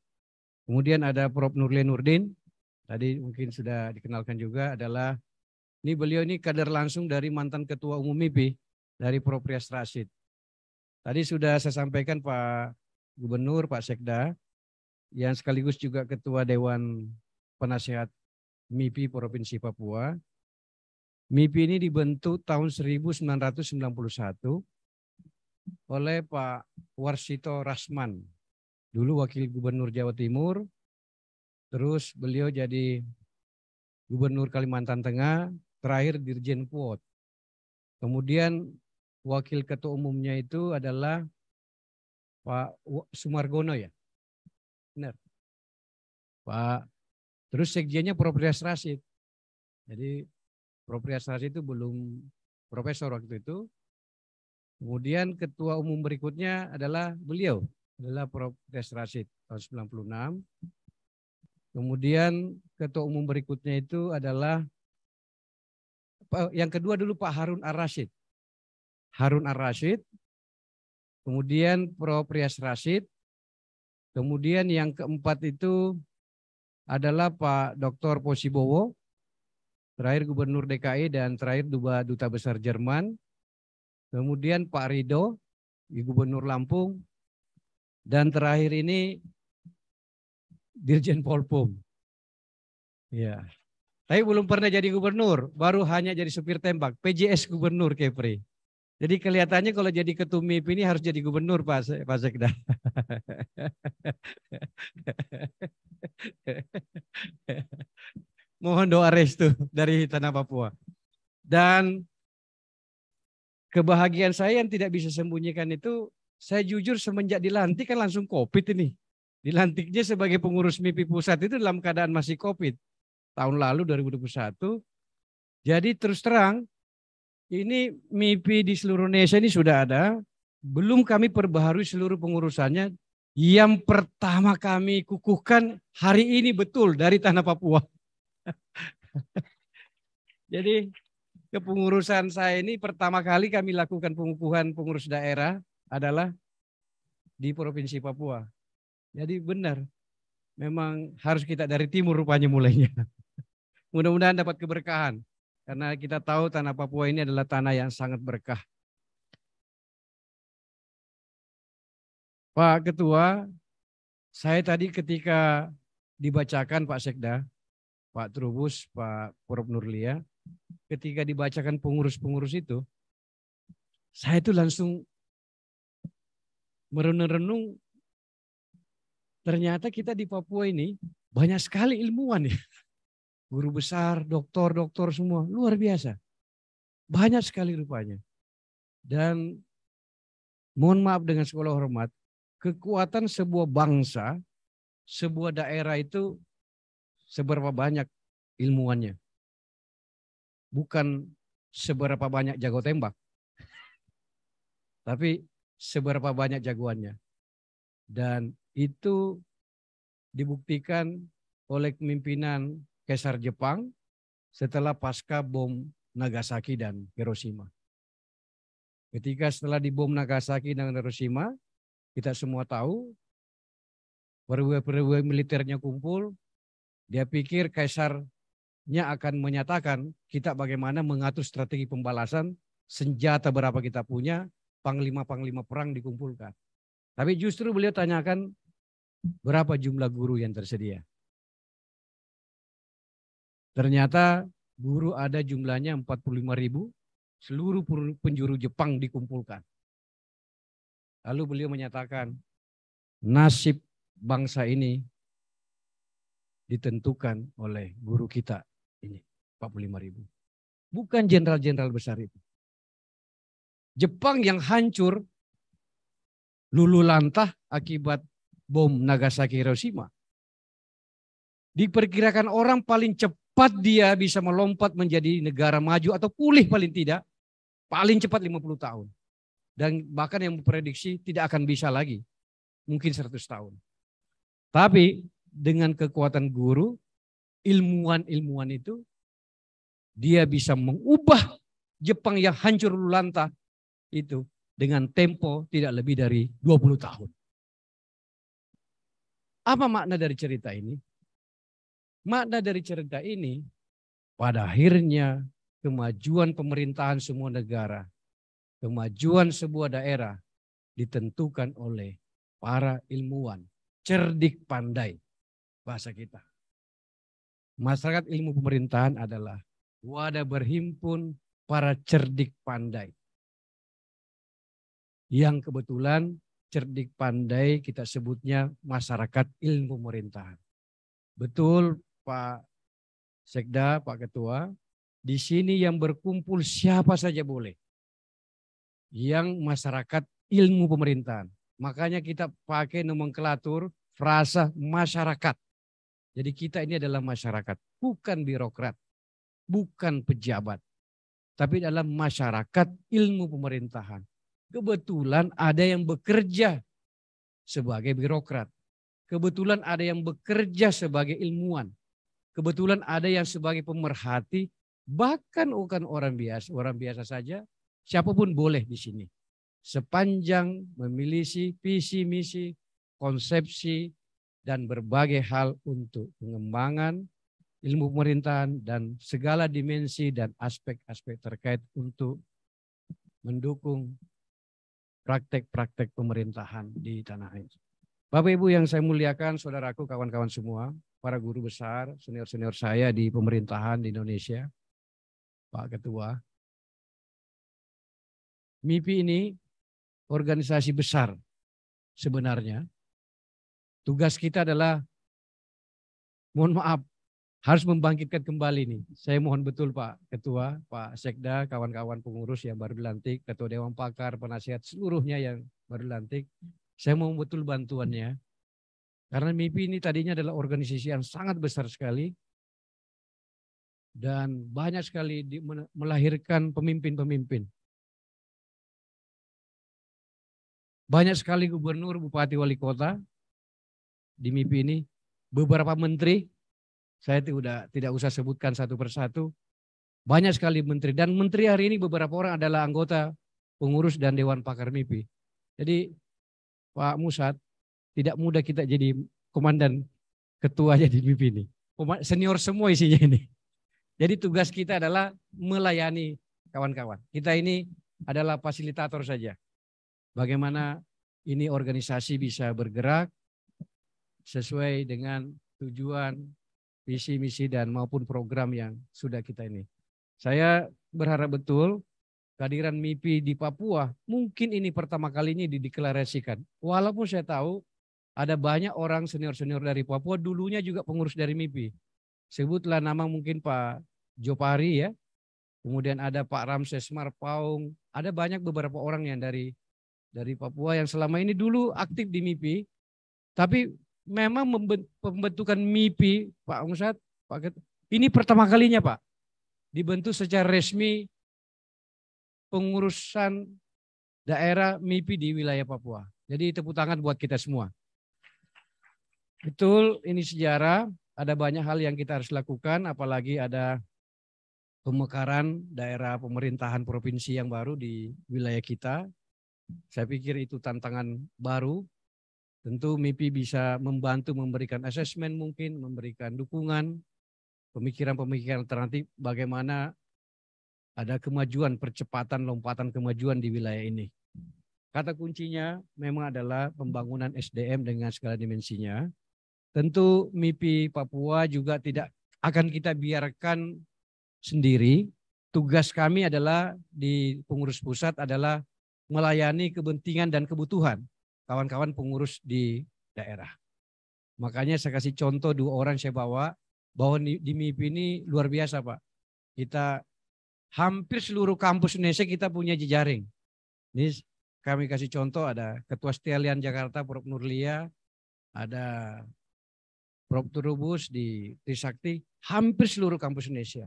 D: Kemudian ada Prof. Nurli Nurdin, tadi mungkin sudah dikenalkan juga adalah, ini beliau ini kader langsung dari mantan Ketua Umum MIPI, dari Prof. Rias Rasid. Tadi sudah saya sampaikan Pak Gubernur, Pak Sekda, yang sekaligus juga Ketua Dewan Penasehat MIPI Provinsi Papua. MIPI ini dibentuk tahun 1991 oleh Pak Warsito Rasman. Dulu wakil gubernur Jawa Timur, terus beliau jadi gubernur Kalimantan Tengah, terakhir Dirjen Puot. Kemudian wakil ketua umumnya itu adalah Pak Sumargono ya. Benar. Pak terus sekjennya Proprias Rasid. Jadi Proprias Rasid itu belum profesor waktu itu, Kemudian ketua umum berikutnya adalah beliau, adalah Prof. Des Rasid tahun 96. Kemudian ketua umum berikutnya itu adalah yang kedua dulu Pak Harun ar rashid Harun ar rashid kemudian Prof. Rias Rasid, kemudian yang keempat itu adalah Pak Dr. Posibowo, terakhir Gubernur DKI dan terakhir Duba Duta Besar Jerman, kemudian Pak Rido, Gubernur Lampung, dan terakhir ini Dirjen Polpum. Ya. Tapi belum pernah jadi gubernur, baru hanya jadi supir tembak, PJS gubernur Kepri. Jadi kelihatannya kalau jadi ketum MIP ini harus jadi gubernur Pak, Pak Sekda. Mohon doa restu dari tanah Papua. Dan kebahagiaan saya yang tidak bisa sembunyikan itu, saya jujur semenjak dilantik kan langsung COVID ini. Dilantiknya sebagai pengurus MIPI pusat itu dalam keadaan masih COVID. Tahun lalu 2021. Jadi terus terang, ini MIPI di seluruh Indonesia ini sudah ada. Belum kami perbaharui seluruh pengurusannya. Yang pertama kami kukuhkan hari ini betul dari tanah Papua. Jadi kepengurusan saya ini pertama kali kami lakukan pengukuhan pengurus daerah adalah di Provinsi Papua. Jadi benar, memang harus kita dari timur rupanya mulainya. Mudah-mudahan dapat keberkahan. Karena kita tahu tanah Papua ini adalah tanah yang sangat berkah.
A: Pak Ketua,
D: saya tadi ketika dibacakan Pak Sekda, Pak Trubus, Pak Prof. Nurlia, ketika dibacakan pengurus-pengurus itu, saya itu langsung merenung-renung. Ternyata kita di Papua ini banyak sekali ilmuwan ya. Guru besar, doktor, doktor semua. Luar biasa. Banyak sekali rupanya. Dan mohon maaf dengan sekolah hormat, kekuatan sebuah bangsa, sebuah daerah itu seberapa banyak ilmuannya bukan seberapa banyak jago tembak, tapi seberapa banyak jagoannya. Dan itu dibuktikan oleh pimpinan Kaisar Jepang setelah pasca bom Nagasaki dan Hiroshima. Ketika setelah dibom Nagasaki dan Hiroshima, kita semua tahu perwira-perwira militernya kumpul, dia pikir Kaisar nya akan menyatakan kita bagaimana mengatur strategi pembalasan, senjata berapa kita punya, panglima-panglima perang dikumpulkan. Tapi justru beliau tanyakan berapa jumlah guru yang tersedia. Ternyata guru ada jumlahnya 45 ribu, seluruh penjuru Jepang dikumpulkan. Lalu beliau menyatakan nasib bangsa ini ditentukan oleh guru kita 45 ribu. Bukan jenderal-jenderal besar itu. Jepang yang hancur, lulu lantah akibat bom Nagasaki Hiroshima. Diperkirakan orang paling cepat dia bisa melompat menjadi negara maju atau pulih paling tidak, paling cepat 50 tahun. Dan bahkan yang memprediksi tidak akan bisa lagi, mungkin 100 tahun. Tapi dengan kekuatan guru, ilmuwan-ilmuwan itu dia bisa mengubah Jepang yang hancur lulanta itu dengan tempo tidak lebih dari 20 tahun. Apa makna dari cerita ini? Makna dari cerita ini pada akhirnya kemajuan pemerintahan semua negara, kemajuan sebuah daerah ditentukan oleh para ilmuwan, cerdik pandai bahasa kita. Masyarakat ilmu pemerintahan adalah wadah berhimpun para cerdik pandai. Yang kebetulan cerdik pandai kita sebutnya masyarakat ilmu pemerintahan. Betul Pak Sekda, Pak Ketua, di sini yang berkumpul siapa saja boleh. Yang masyarakat ilmu pemerintahan. Makanya kita pakai nomenklatur frasa masyarakat. Jadi kita ini adalah masyarakat, bukan birokrat bukan pejabat, tapi dalam masyarakat ilmu pemerintahan. Kebetulan ada yang bekerja sebagai birokrat. Kebetulan ada yang bekerja sebagai ilmuwan. Kebetulan ada yang sebagai pemerhati, bahkan bukan orang biasa, orang biasa saja, siapapun boleh di sini. Sepanjang memiliki visi, misi, konsepsi, dan berbagai hal untuk pengembangan ilmu pemerintahan dan segala dimensi dan aspek-aspek terkait untuk mendukung praktek-praktek pemerintahan di tanah air. Bapak Ibu yang saya muliakan, saudaraku, kawan-kawan semua, para guru besar, senior-senior saya di pemerintahan di Indonesia, Pak Ketua. MIPI ini organisasi besar sebenarnya. Tugas kita adalah, mohon maaf, harus membangkitkan kembali nih. Saya mohon betul Pak Ketua, Pak Sekda, kawan-kawan pengurus yang baru dilantik, Ketua Dewan Pakar, penasihat seluruhnya yang baru dilantik. Saya mohon betul bantuannya. Karena MIPI ini tadinya adalah organisasi yang sangat besar sekali dan banyak sekali di, melahirkan pemimpin-pemimpin. Banyak sekali gubernur, bupati, wali kota di MIPI ini, beberapa menteri saya tidak tidak usah sebutkan satu persatu. Banyak sekali menteri dan menteri hari ini beberapa orang adalah anggota pengurus dan dewan pakar MIPI. Jadi Pak Musad tidak mudah kita jadi komandan ketua jadi MIPI ini. Senior semua isinya ini. Jadi tugas kita adalah melayani kawan-kawan. Kita ini adalah fasilitator saja. Bagaimana ini organisasi bisa bergerak sesuai dengan tujuan visi misi dan maupun program yang sudah kita ini. Saya berharap betul kehadiran MIPI di Papua mungkin ini pertama kalinya dideklarasikan. Walaupun saya tahu ada banyak orang senior-senior dari Papua dulunya juga pengurus dari MIPI. Sebutlah nama mungkin Pak Jopari ya. Kemudian ada Pak Ramses Marpaung, ada banyak beberapa orang yang dari dari Papua yang selama ini dulu aktif di MIPI tapi memang pembentukan MIPI, Pak Ustad, Pak Ket, ini pertama kalinya Pak, dibentuk secara resmi pengurusan daerah MIPI di wilayah Papua. Jadi tepuk tangan buat kita semua. Betul, ini sejarah. Ada banyak hal yang kita harus lakukan, apalagi ada pemekaran daerah pemerintahan provinsi yang baru di wilayah kita. Saya pikir itu tantangan baru Tentu MIPI bisa membantu memberikan asesmen mungkin, memberikan dukungan, pemikiran-pemikiran alternatif bagaimana ada kemajuan, percepatan, lompatan kemajuan di wilayah ini. Kata kuncinya memang adalah pembangunan SDM dengan segala dimensinya. Tentu MIPI Papua juga tidak akan kita biarkan sendiri. Tugas kami adalah di pengurus pusat adalah melayani kepentingan dan kebutuhan kawan-kawan pengurus di daerah. Makanya saya kasih contoh dua orang saya bawa bahwa di MIP ini luar biasa Pak. Kita hampir seluruh kampus Indonesia kita punya jejaring. Ini kami kasih contoh ada Ketua Stelian Jakarta Prof. Nurlia, ada Prof. Turubus di Trisakti, hampir seluruh kampus Indonesia.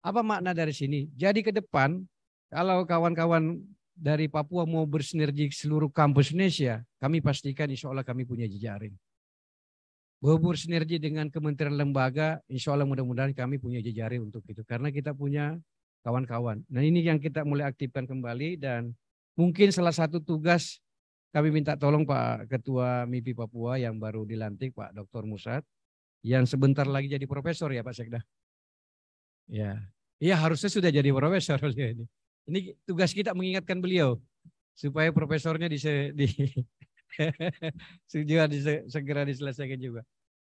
D: Apa makna dari sini? Jadi ke depan kalau kawan-kawan dari Papua mau bersinergi seluruh kampus Indonesia, kami pastikan insya Allah kami punya jejaring. Mau bersinergi dengan kementerian lembaga, insya Allah mudah-mudahan kami punya jejaring untuk itu. Karena kita punya kawan-kawan. Nah ini yang kita mulai aktifkan kembali dan mungkin salah satu tugas kami minta tolong Pak Ketua MIPI Papua yang baru dilantik Pak Dr. Musad yang sebentar lagi jadi profesor ya Pak Sekda. Ya, Iya harusnya sudah jadi profesor ya ini. Ini tugas kita mengingatkan beliau supaya profesornya di, di segera, segera diselesaikan juga.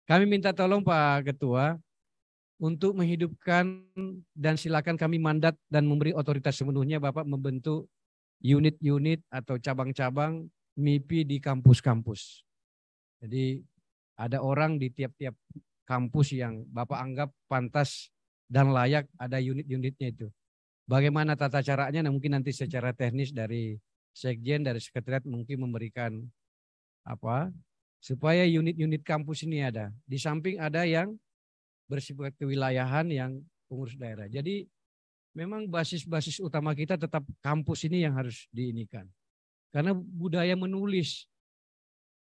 D: Kami minta tolong Pak Ketua untuk menghidupkan dan silakan kami mandat dan memberi otoritas sepenuhnya Bapak membentuk unit-unit atau cabang-cabang MIPI di kampus-kampus. Jadi ada orang di tiap-tiap kampus yang Bapak anggap pantas dan layak ada unit-unitnya itu. Bagaimana tata caranya? Nah, mungkin nanti secara teknis dari sekjen dari sekretariat mungkin memberikan apa supaya unit-unit kampus ini ada. Di samping ada yang bersifat kewilayahan yang pengurus daerah. Jadi memang basis-basis utama kita tetap kampus ini yang harus diinikan. Karena budaya menulis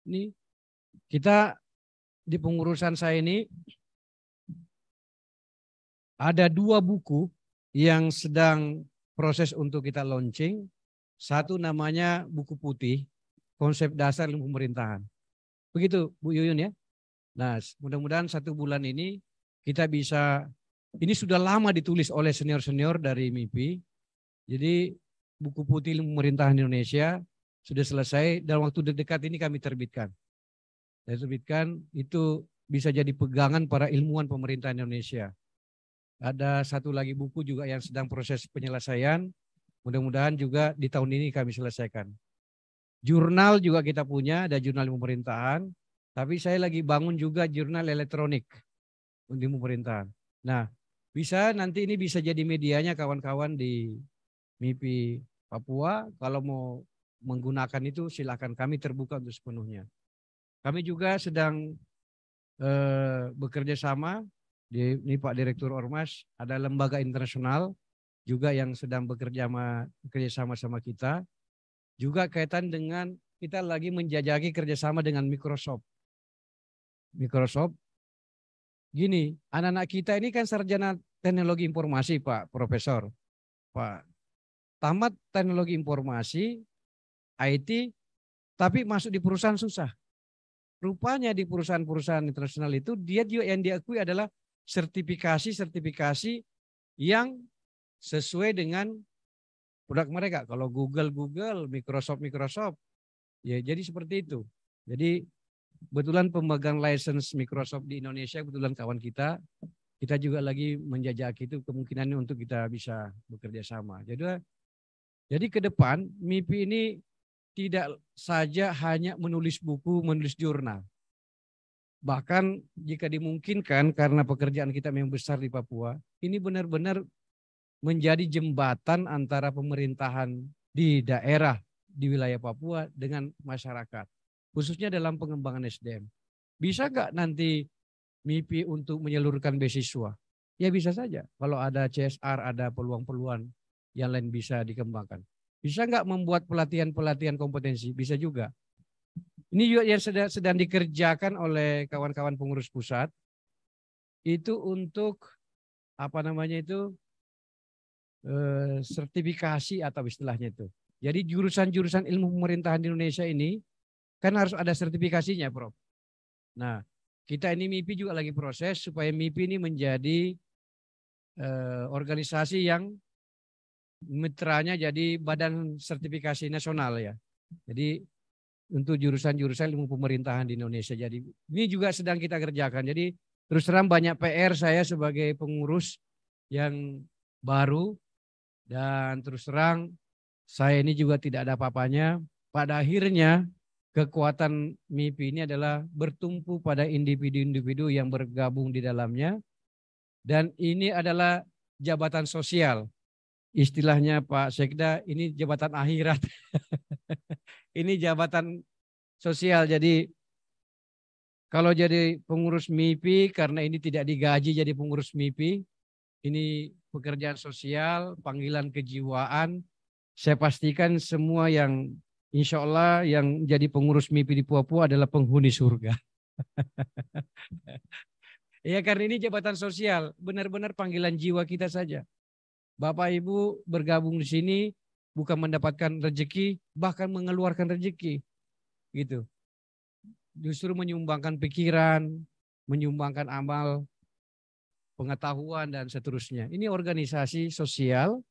D: ini kita di pengurusan saya ini ada dua buku yang sedang proses untuk kita launching. Satu namanya buku putih, konsep dasar ilmu pemerintahan. Begitu Bu Yuyun ya. Nah mudah-mudahan satu bulan ini kita bisa, ini sudah lama ditulis oleh senior-senior dari MIPI. Jadi buku putih ilmu pemerintahan Indonesia sudah selesai dalam waktu dekat ini kami terbitkan. Saya terbitkan itu bisa jadi pegangan para ilmuwan pemerintahan Indonesia. Ada satu lagi buku juga yang sedang proses penyelesaian. Mudah-mudahan juga di tahun ini kami selesaikan. Jurnal juga kita punya, ada jurnal pemerintahan. Tapi saya lagi bangun juga jurnal elektronik di pemerintahan. Nah, bisa nanti ini bisa jadi medianya kawan-kawan di MIPI Papua. Kalau mau menggunakan itu silahkan kami terbuka untuk sepenuhnya. Kami juga sedang eh, bekerja sama ini Pak Direktur Ormas ada lembaga internasional juga yang sedang bekerja sama kerjasama sama kita juga kaitan dengan kita lagi menjajaki kerjasama dengan Microsoft. Microsoft gini anak-anak kita ini kan sarjana teknologi informasi Pak Profesor Pak tamat teknologi informasi IT tapi masuk di perusahaan susah rupanya di perusahaan-perusahaan internasional itu dia juga yang diakui adalah sertifikasi-sertifikasi yang sesuai dengan produk mereka. Kalau Google, Google, Microsoft, Microsoft. Ya, jadi seperti itu. Jadi kebetulan pemegang license Microsoft di Indonesia kebetulan kawan kita. Kita juga lagi menjajaki itu kemungkinannya untuk kita bisa bekerja sama. Jadi jadi ke depan MIPI ini tidak saja hanya menulis buku, menulis jurnal. Bahkan jika dimungkinkan karena pekerjaan kita memang besar di Papua, ini benar-benar menjadi jembatan antara pemerintahan di daerah di wilayah Papua dengan masyarakat, khususnya dalam pengembangan SDM. Bisa nggak nanti mimpi untuk menyalurkan beasiswa? Ya bisa saja. Kalau ada CSR, ada peluang-peluang yang lain bisa dikembangkan. Bisa nggak membuat pelatihan-pelatihan kompetensi? Bisa juga. Ini juga yang sedang, sedang dikerjakan oleh kawan-kawan pengurus pusat. Itu untuk apa namanya itu eh, sertifikasi atau istilahnya itu. Jadi jurusan-jurusan ilmu pemerintahan di Indonesia ini kan harus ada sertifikasinya, Prof. Nah, kita ini MIPI juga lagi proses supaya MIPI ini menjadi eh, organisasi yang mitranya jadi badan sertifikasi nasional ya. Jadi untuk jurusan-jurusan ilmu pemerintahan di Indonesia. Jadi ini juga sedang kita kerjakan. Jadi terus terang banyak PR saya sebagai pengurus yang baru dan terus terang saya ini juga tidak ada apa-apanya. Pada akhirnya kekuatan MIPI ini adalah bertumpu pada individu-individu yang bergabung di dalamnya. Dan ini adalah jabatan sosial. Istilahnya Pak Sekda, ini jabatan akhirat. ini jabatan sosial. Jadi kalau jadi pengurus MIPI karena ini tidak digaji jadi pengurus MIPI, ini pekerjaan sosial, panggilan kejiwaan. Saya pastikan semua yang insya Allah yang jadi pengurus MIPI di Papua adalah penghuni surga. ya karena ini jabatan sosial, benar-benar panggilan jiwa kita saja. Bapak Ibu bergabung di sini bukan mendapatkan rezeki, bahkan mengeluarkan rezeki. Gitu. Justru menyumbangkan pikiran, menyumbangkan amal, pengetahuan dan seterusnya. Ini organisasi sosial,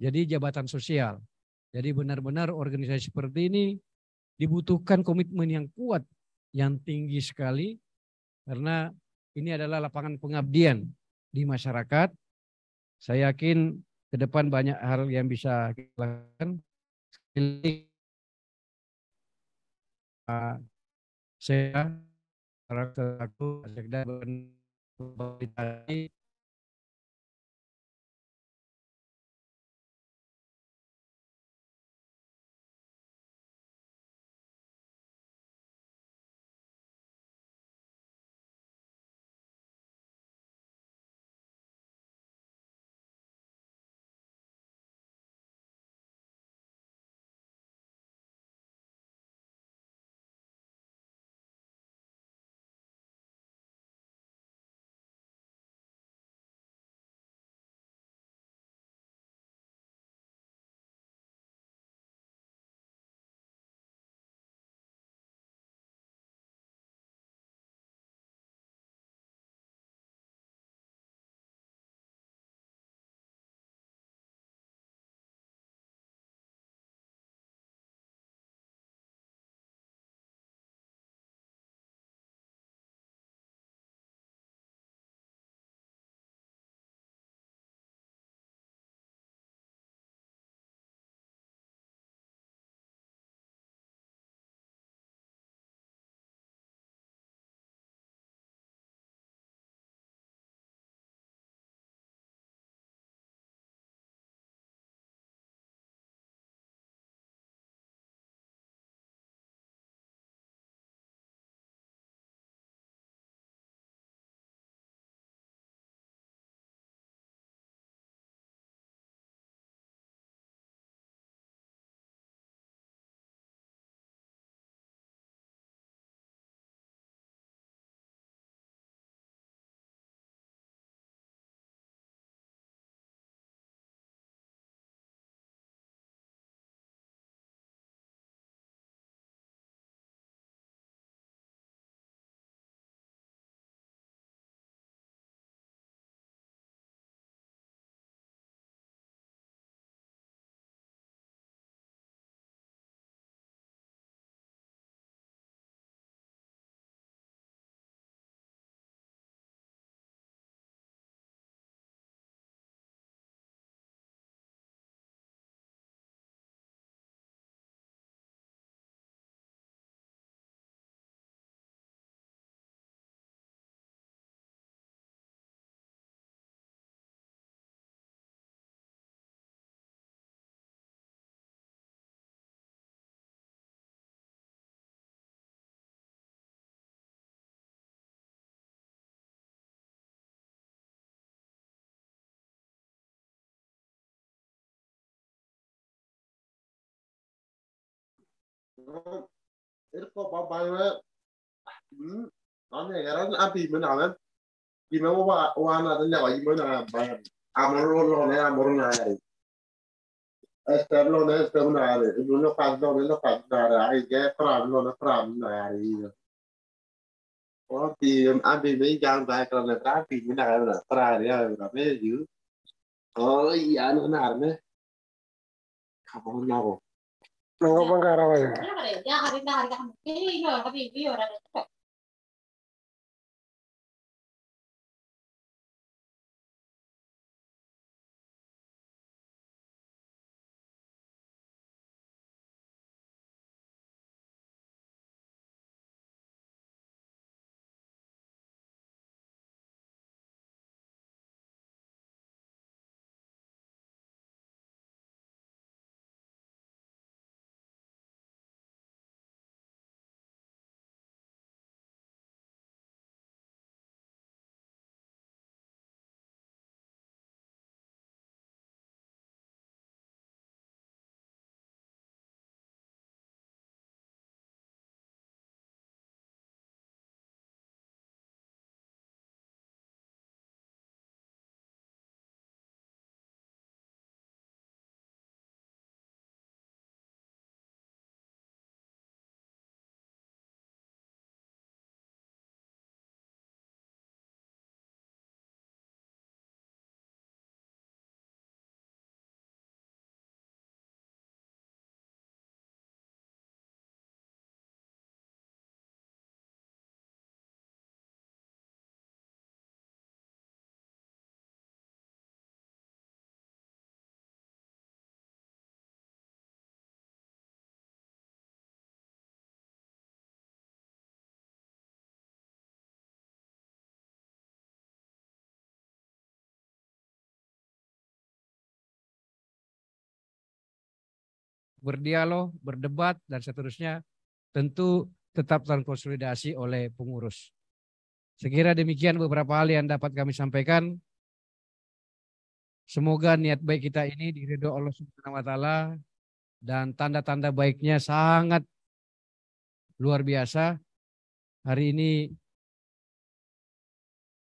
D: jadi jabatan sosial. Jadi benar-benar organisasi seperti ini dibutuhkan komitmen yang kuat, yang tinggi sekali karena ini adalah lapangan pengabdian di masyarakat. Saya yakin ke depan banyak hal yang bisa kita lakukan. Saya
A: karakter saya, sekda berarti 이렇게 봐봐요.
E: 음, 나는 이런 앞이 뭐냐면 이면 와 와나 된다고 이면은 봐. 아무로로네 아무로나야. establo ne establo are ibnu qaddo ne qaddo are ai ge pravlo ne pravlo are o ti abi me jang ba kra ne pra ti ni na ra pra re ra me ju o ya no na arme ka bo na go
A: Nangopang karawa yun.
D: berdialog, berdebat, dan seterusnya, tentu tetap terkonsolidasi oleh pengurus. Sekira demikian beberapa hal yang dapat kami sampaikan. Semoga niat baik kita ini diridho Allah Subhanahu wa taala dan tanda-tanda baiknya sangat luar biasa. Hari ini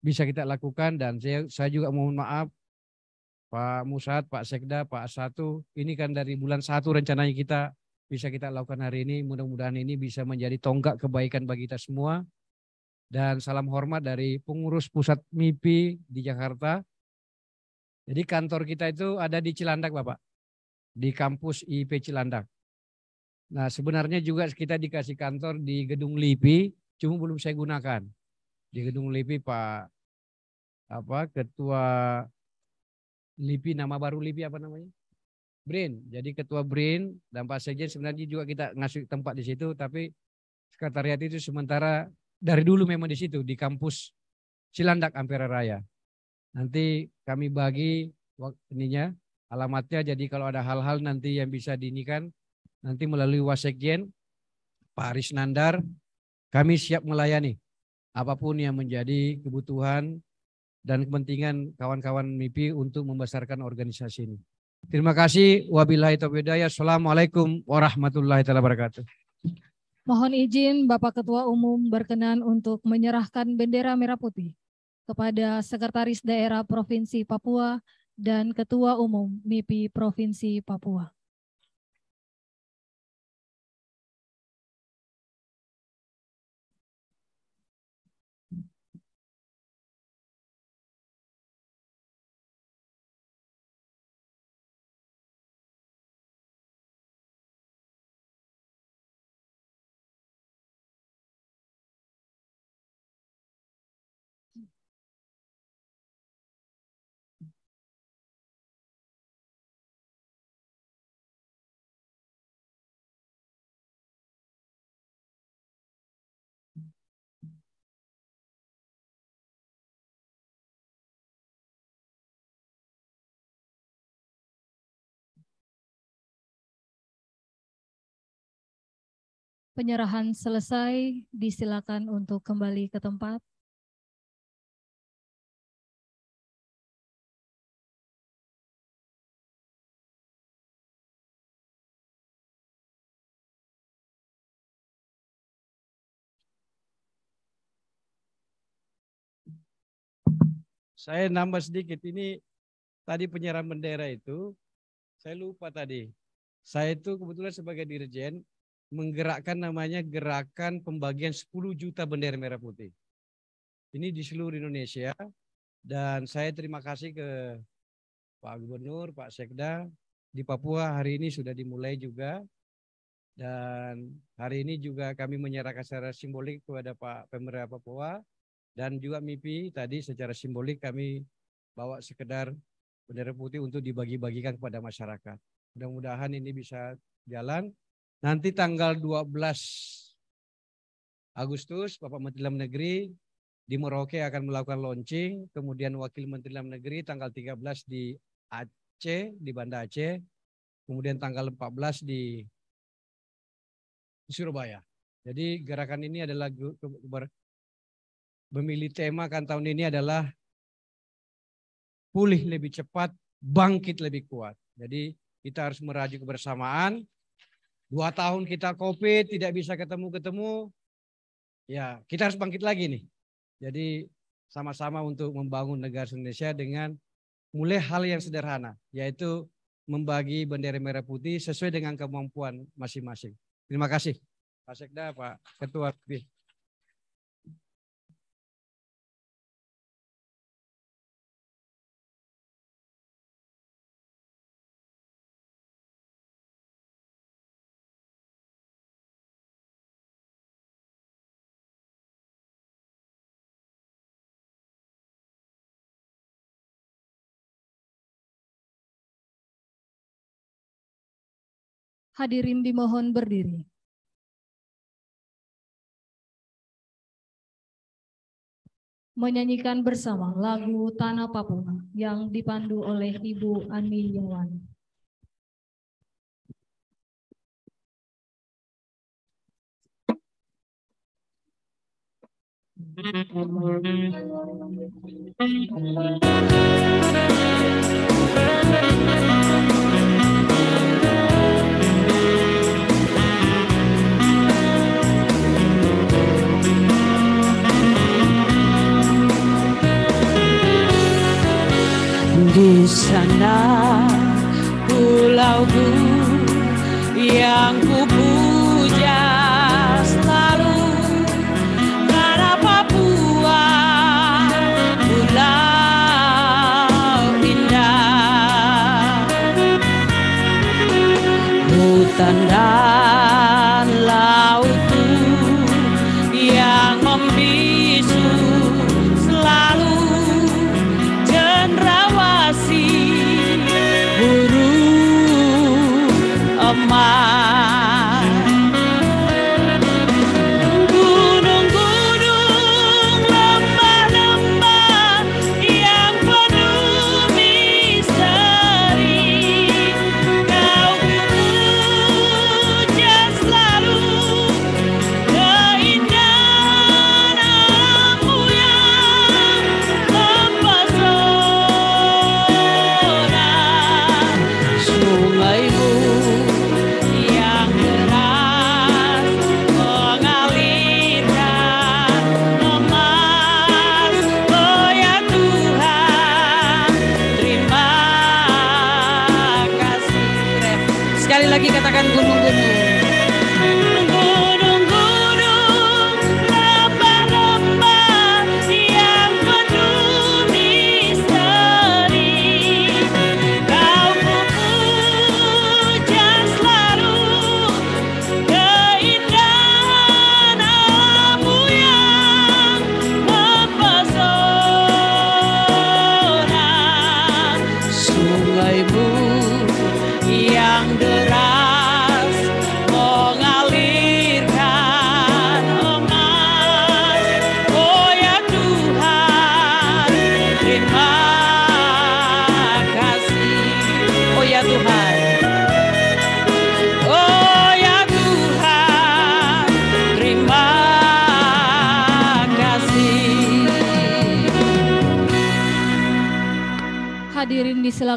D: bisa kita lakukan dan saya, saya juga mohon maaf Pak Musad, Pak Sekda, Pak Satu. Ini kan dari bulan satu rencananya kita bisa kita lakukan hari ini. Mudah-mudahan ini bisa menjadi tonggak kebaikan bagi kita semua. Dan salam hormat dari pengurus pusat MIPI di Jakarta. Jadi kantor kita itu ada di Cilandak Bapak, di kampus IP Cilandak. Nah sebenarnya juga kita dikasih kantor di gedung LIPI, cuma belum saya gunakan. Di gedung LIPI Pak apa Ketua LIPI nama baru LIPI apa namanya? BRIN. Jadi ketua BRIN dan Pak Sekjen sebenarnya juga kita ngasih tempat di situ tapi sekretariat itu sementara dari dulu memang di situ di kampus Cilandak Ampera Raya. Nanti kami bagi ininya alamatnya jadi kalau ada hal-hal nanti yang bisa dinikan nanti melalui Wasekjen Pak Aris Nandar kami siap melayani apapun yang menjadi kebutuhan dan kepentingan kawan-kawan MIPI untuk membesarkan organisasi ini. Terima kasih. Wabillahi taufiq hidayah. Assalamualaikum warahmatullahi wabarakatuh.
B: Mohon izin Bapak Ketua Umum berkenan untuk menyerahkan bendera merah putih kepada Sekretaris Daerah Provinsi
A: Papua dan Ketua Umum MIPI Provinsi Papua. Penyerahan selesai, disilakan untuk kembali ke tempat.
D: Saya nambah sedikit ini tadi penyerahan bendera itu saya lupa tadi. Saya itu kebetulan sebagai dirjen menggerakkan namanya gerakan pembagian 10 juta bendera merah putih. Ini di seluruh Indonesia dan saya terima kasih ke Pak Gubernur, Pak Sekda di Papua hari ini sudah dimulai juga dan hari ini juga kami menyerahkan secara simbolik kepada Pak Pemerintah Papua dan juga MIPI tadi secara simbolik kami bawa sekedar bendera putih untuk dibagi-bagikan kepada masyarakat. Mudah-mudahan ini bisa jalan Nanti tanggal 12 Agustus Bapak Menteri Dalam Negeri di Merauke akan melakukan launching, kemudian Wakil Menteri Dalam Negeri tanggal 13 di Aceh, di Banda Aceh, kemudian tanggal 14 di, Surabaya. Jadi gerakan ini adalah memilih tema kan tahun ini adalah pulih lebih cepat, bangkit lebih kuat. Jadi kita harus merajuk kebersamaan, Dua tahun kita COVID, tidak bisa ketemu-ketemu. Ya, kita harus bangkit lagi nih. Jadi sama-sama untuk membangun negara Indonesia dengan mulai hal yang sederhana, yaitu membagi bendera merah putih sesuai dengan kemampuan masing-masing. Terima kasih. Pak Sekda, Pak Ketua.
A: Hadirin dimohon berdiri. Menyanyikan bersama lagu Tanah Papua yang dipandu oleh Ibu Ani Yawan.
G: Thank you. Di sana pulauku yang ku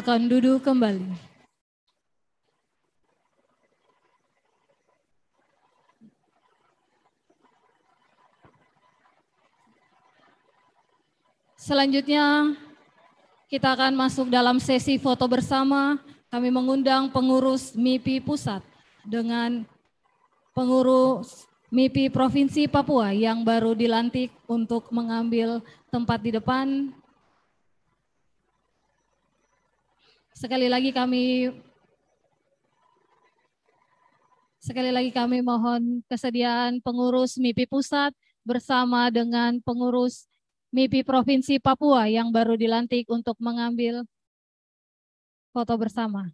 B: silakan duduk kembali. Selanjutnya kita akan masuk dalam sesi foto bersama. Kami mengundang pengurus MIPI Pusat dengan pengurus MIPI Provinsi Papua yang baru dilantik untuk mengambil tempat di depan Sekali lagi kami Sekali lagi kami mohon kesediaan pengurus MIPI Pusat bersama dengan pengurus MIPI Provinsi Papua yang baru dilantik untuk mengambil
A: foto bersama.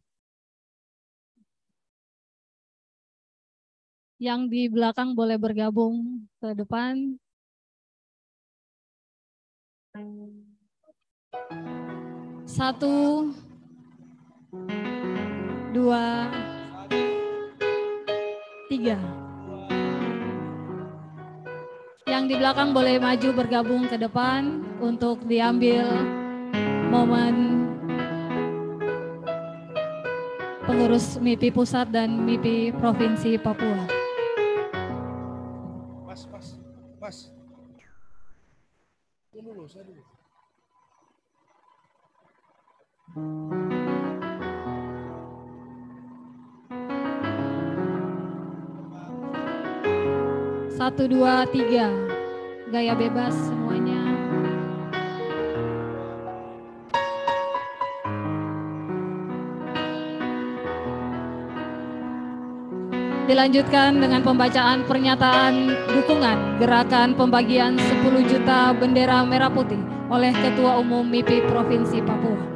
A: Yang di belakang boleh bergabung ke depan. Satu, dua,
B: tiga. Yang di belakang boleh maju bergabung ke depan untuk diambil momen pengurus MIPI Pusat dan MIPI Provinsi Papua.
E: Mas, mas, mas. Tunggu dulu, saya
B: Satu, dua, tiga. Gaya bebas semuanya. Dilanjutkan dengan pembacaan pernyataan dukungan gerakan pembagian 10 juta bendera merah putih oleh Ketua Umum MIPI Provinsi Papua.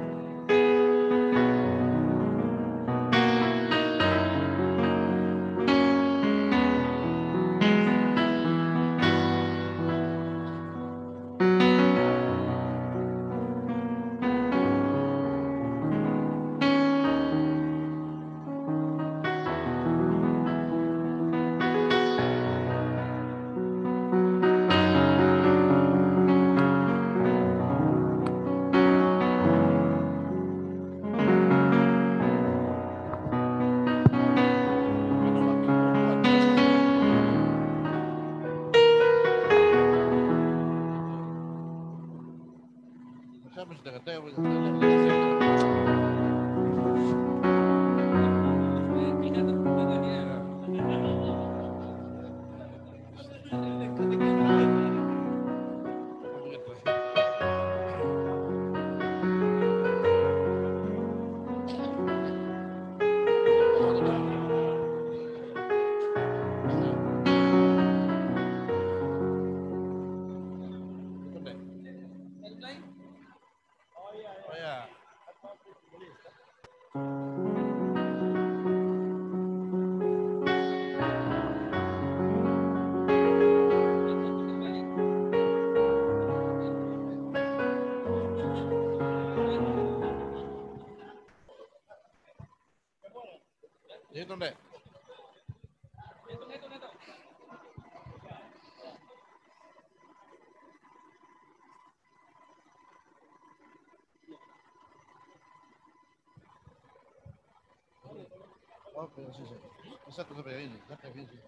E: passato sopra i venti, tanto finisce.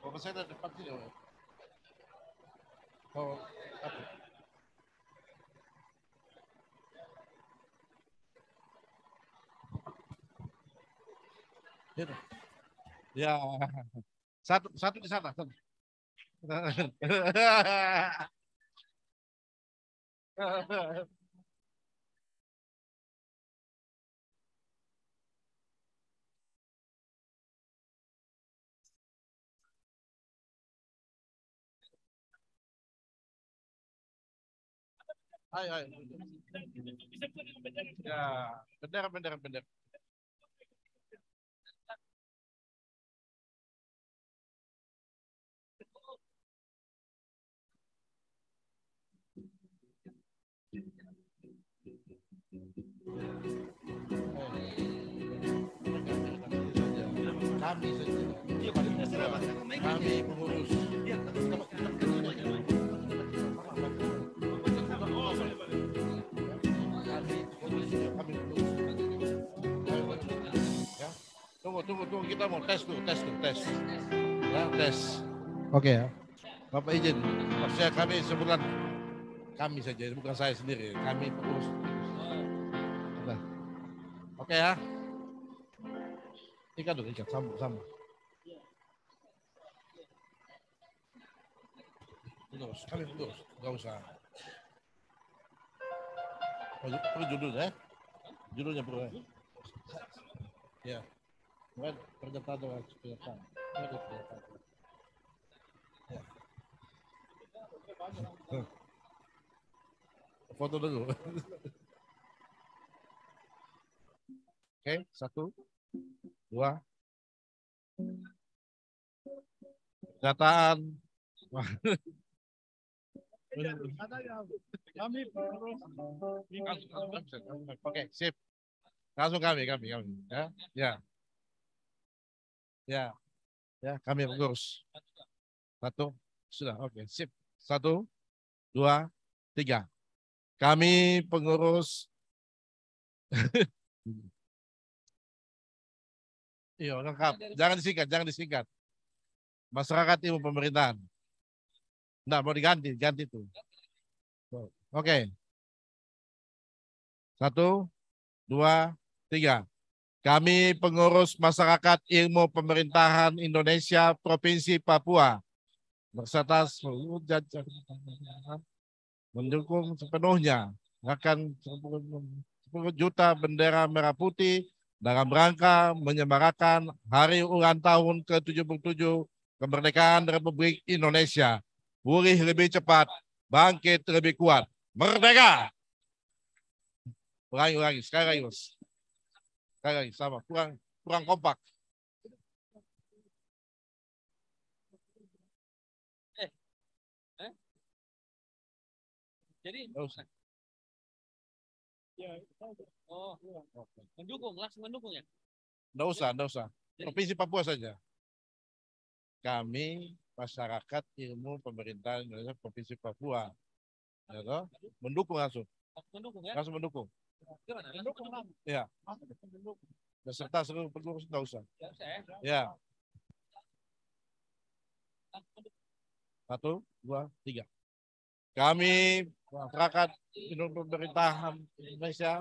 E: Ho passato a partire Oh, Ya. Satu satu di sana. Satu.
A: Ayo, ayo. Ya, benar, benar, benar.
E: Kami saja. Iya, Kami pengurus. Tunggu, tunggu, tunggu. Kita mau tes tuh, tes tuh, tes. Ya, tes. Oke ya. Bapak izin, maksudnya kami sebulan, kami saja, bukan saya sendiri, kami terus, Oke okay, ya. Ikat dulu, ikat, sambung, sambung. Terus, kami terus, nggak usah. Oh, perlu judul ya? Judulnya perlu ya? Ya. Yeah. Ya. Foto dulu. Oke, satu, dua.
A: Pernyataan. Kami Oke,
E: okay, sip. Langsung kami, kami, kami. Ya, ya. Ya. Ya, kami mengurus. Satu. Sudah, oke. Okay. Sip. Satu, dua, tiga. Kami pengurus.
A: Iya, lengkap.
E: Jangan disingkat, jangan disingkat. Masyarakat ibu pemerintahan. Nggak mau diganti, ganti itu. Oke. Okay. Satu, dua, tiga. Kami pengurus masyarakat ilmu pemerintahan Indonesia Provinsi Papua berserta seluruh jajaran mendukung sepenuhnya akan 10 juta bendera merah putih dalam rangka menyemarakan hari ulang tahun ke-77 kemerdekaan Republik Indonesia. Pulih lebih cepat, bangkit lebih kuat. Merdeka! Ulangi, ulangi. Sekali lagi, Kagak sama, kurang kurang kompak.
A: Eh. Eh. Jadi Ya,
D: oh, mendukung, langsung mendukung ya?
E: Nggak usah, nggak usah. Provinsi Papua saja. Kami, masyarakat ilmu pemerintahan Indonesia Provinsi Papua. Ya, toh? mendukung langsung.
A: Mendukung ya? Langsung
E: mendukung. Ya. Beserta seluruh pengurus tidak usah. Ya. Satu, dua, tiga. Kami masyarakat pemerintahan Indonesia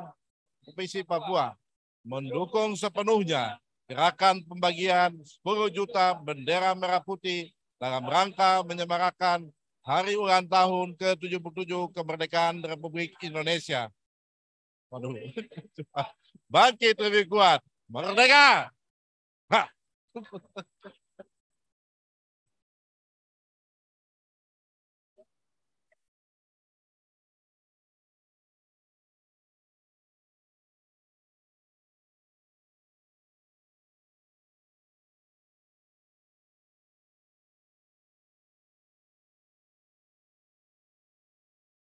E: Provinsi Papua mendukung sepenuhnya gerakan pembagian 10 juta bendera merah putih dalam rangka menyemarakan hari ulang tahun ke-77 kemerdekaan Republik Indonesia Waduh. Bangkit lebih kuat. Merdeka. Ha.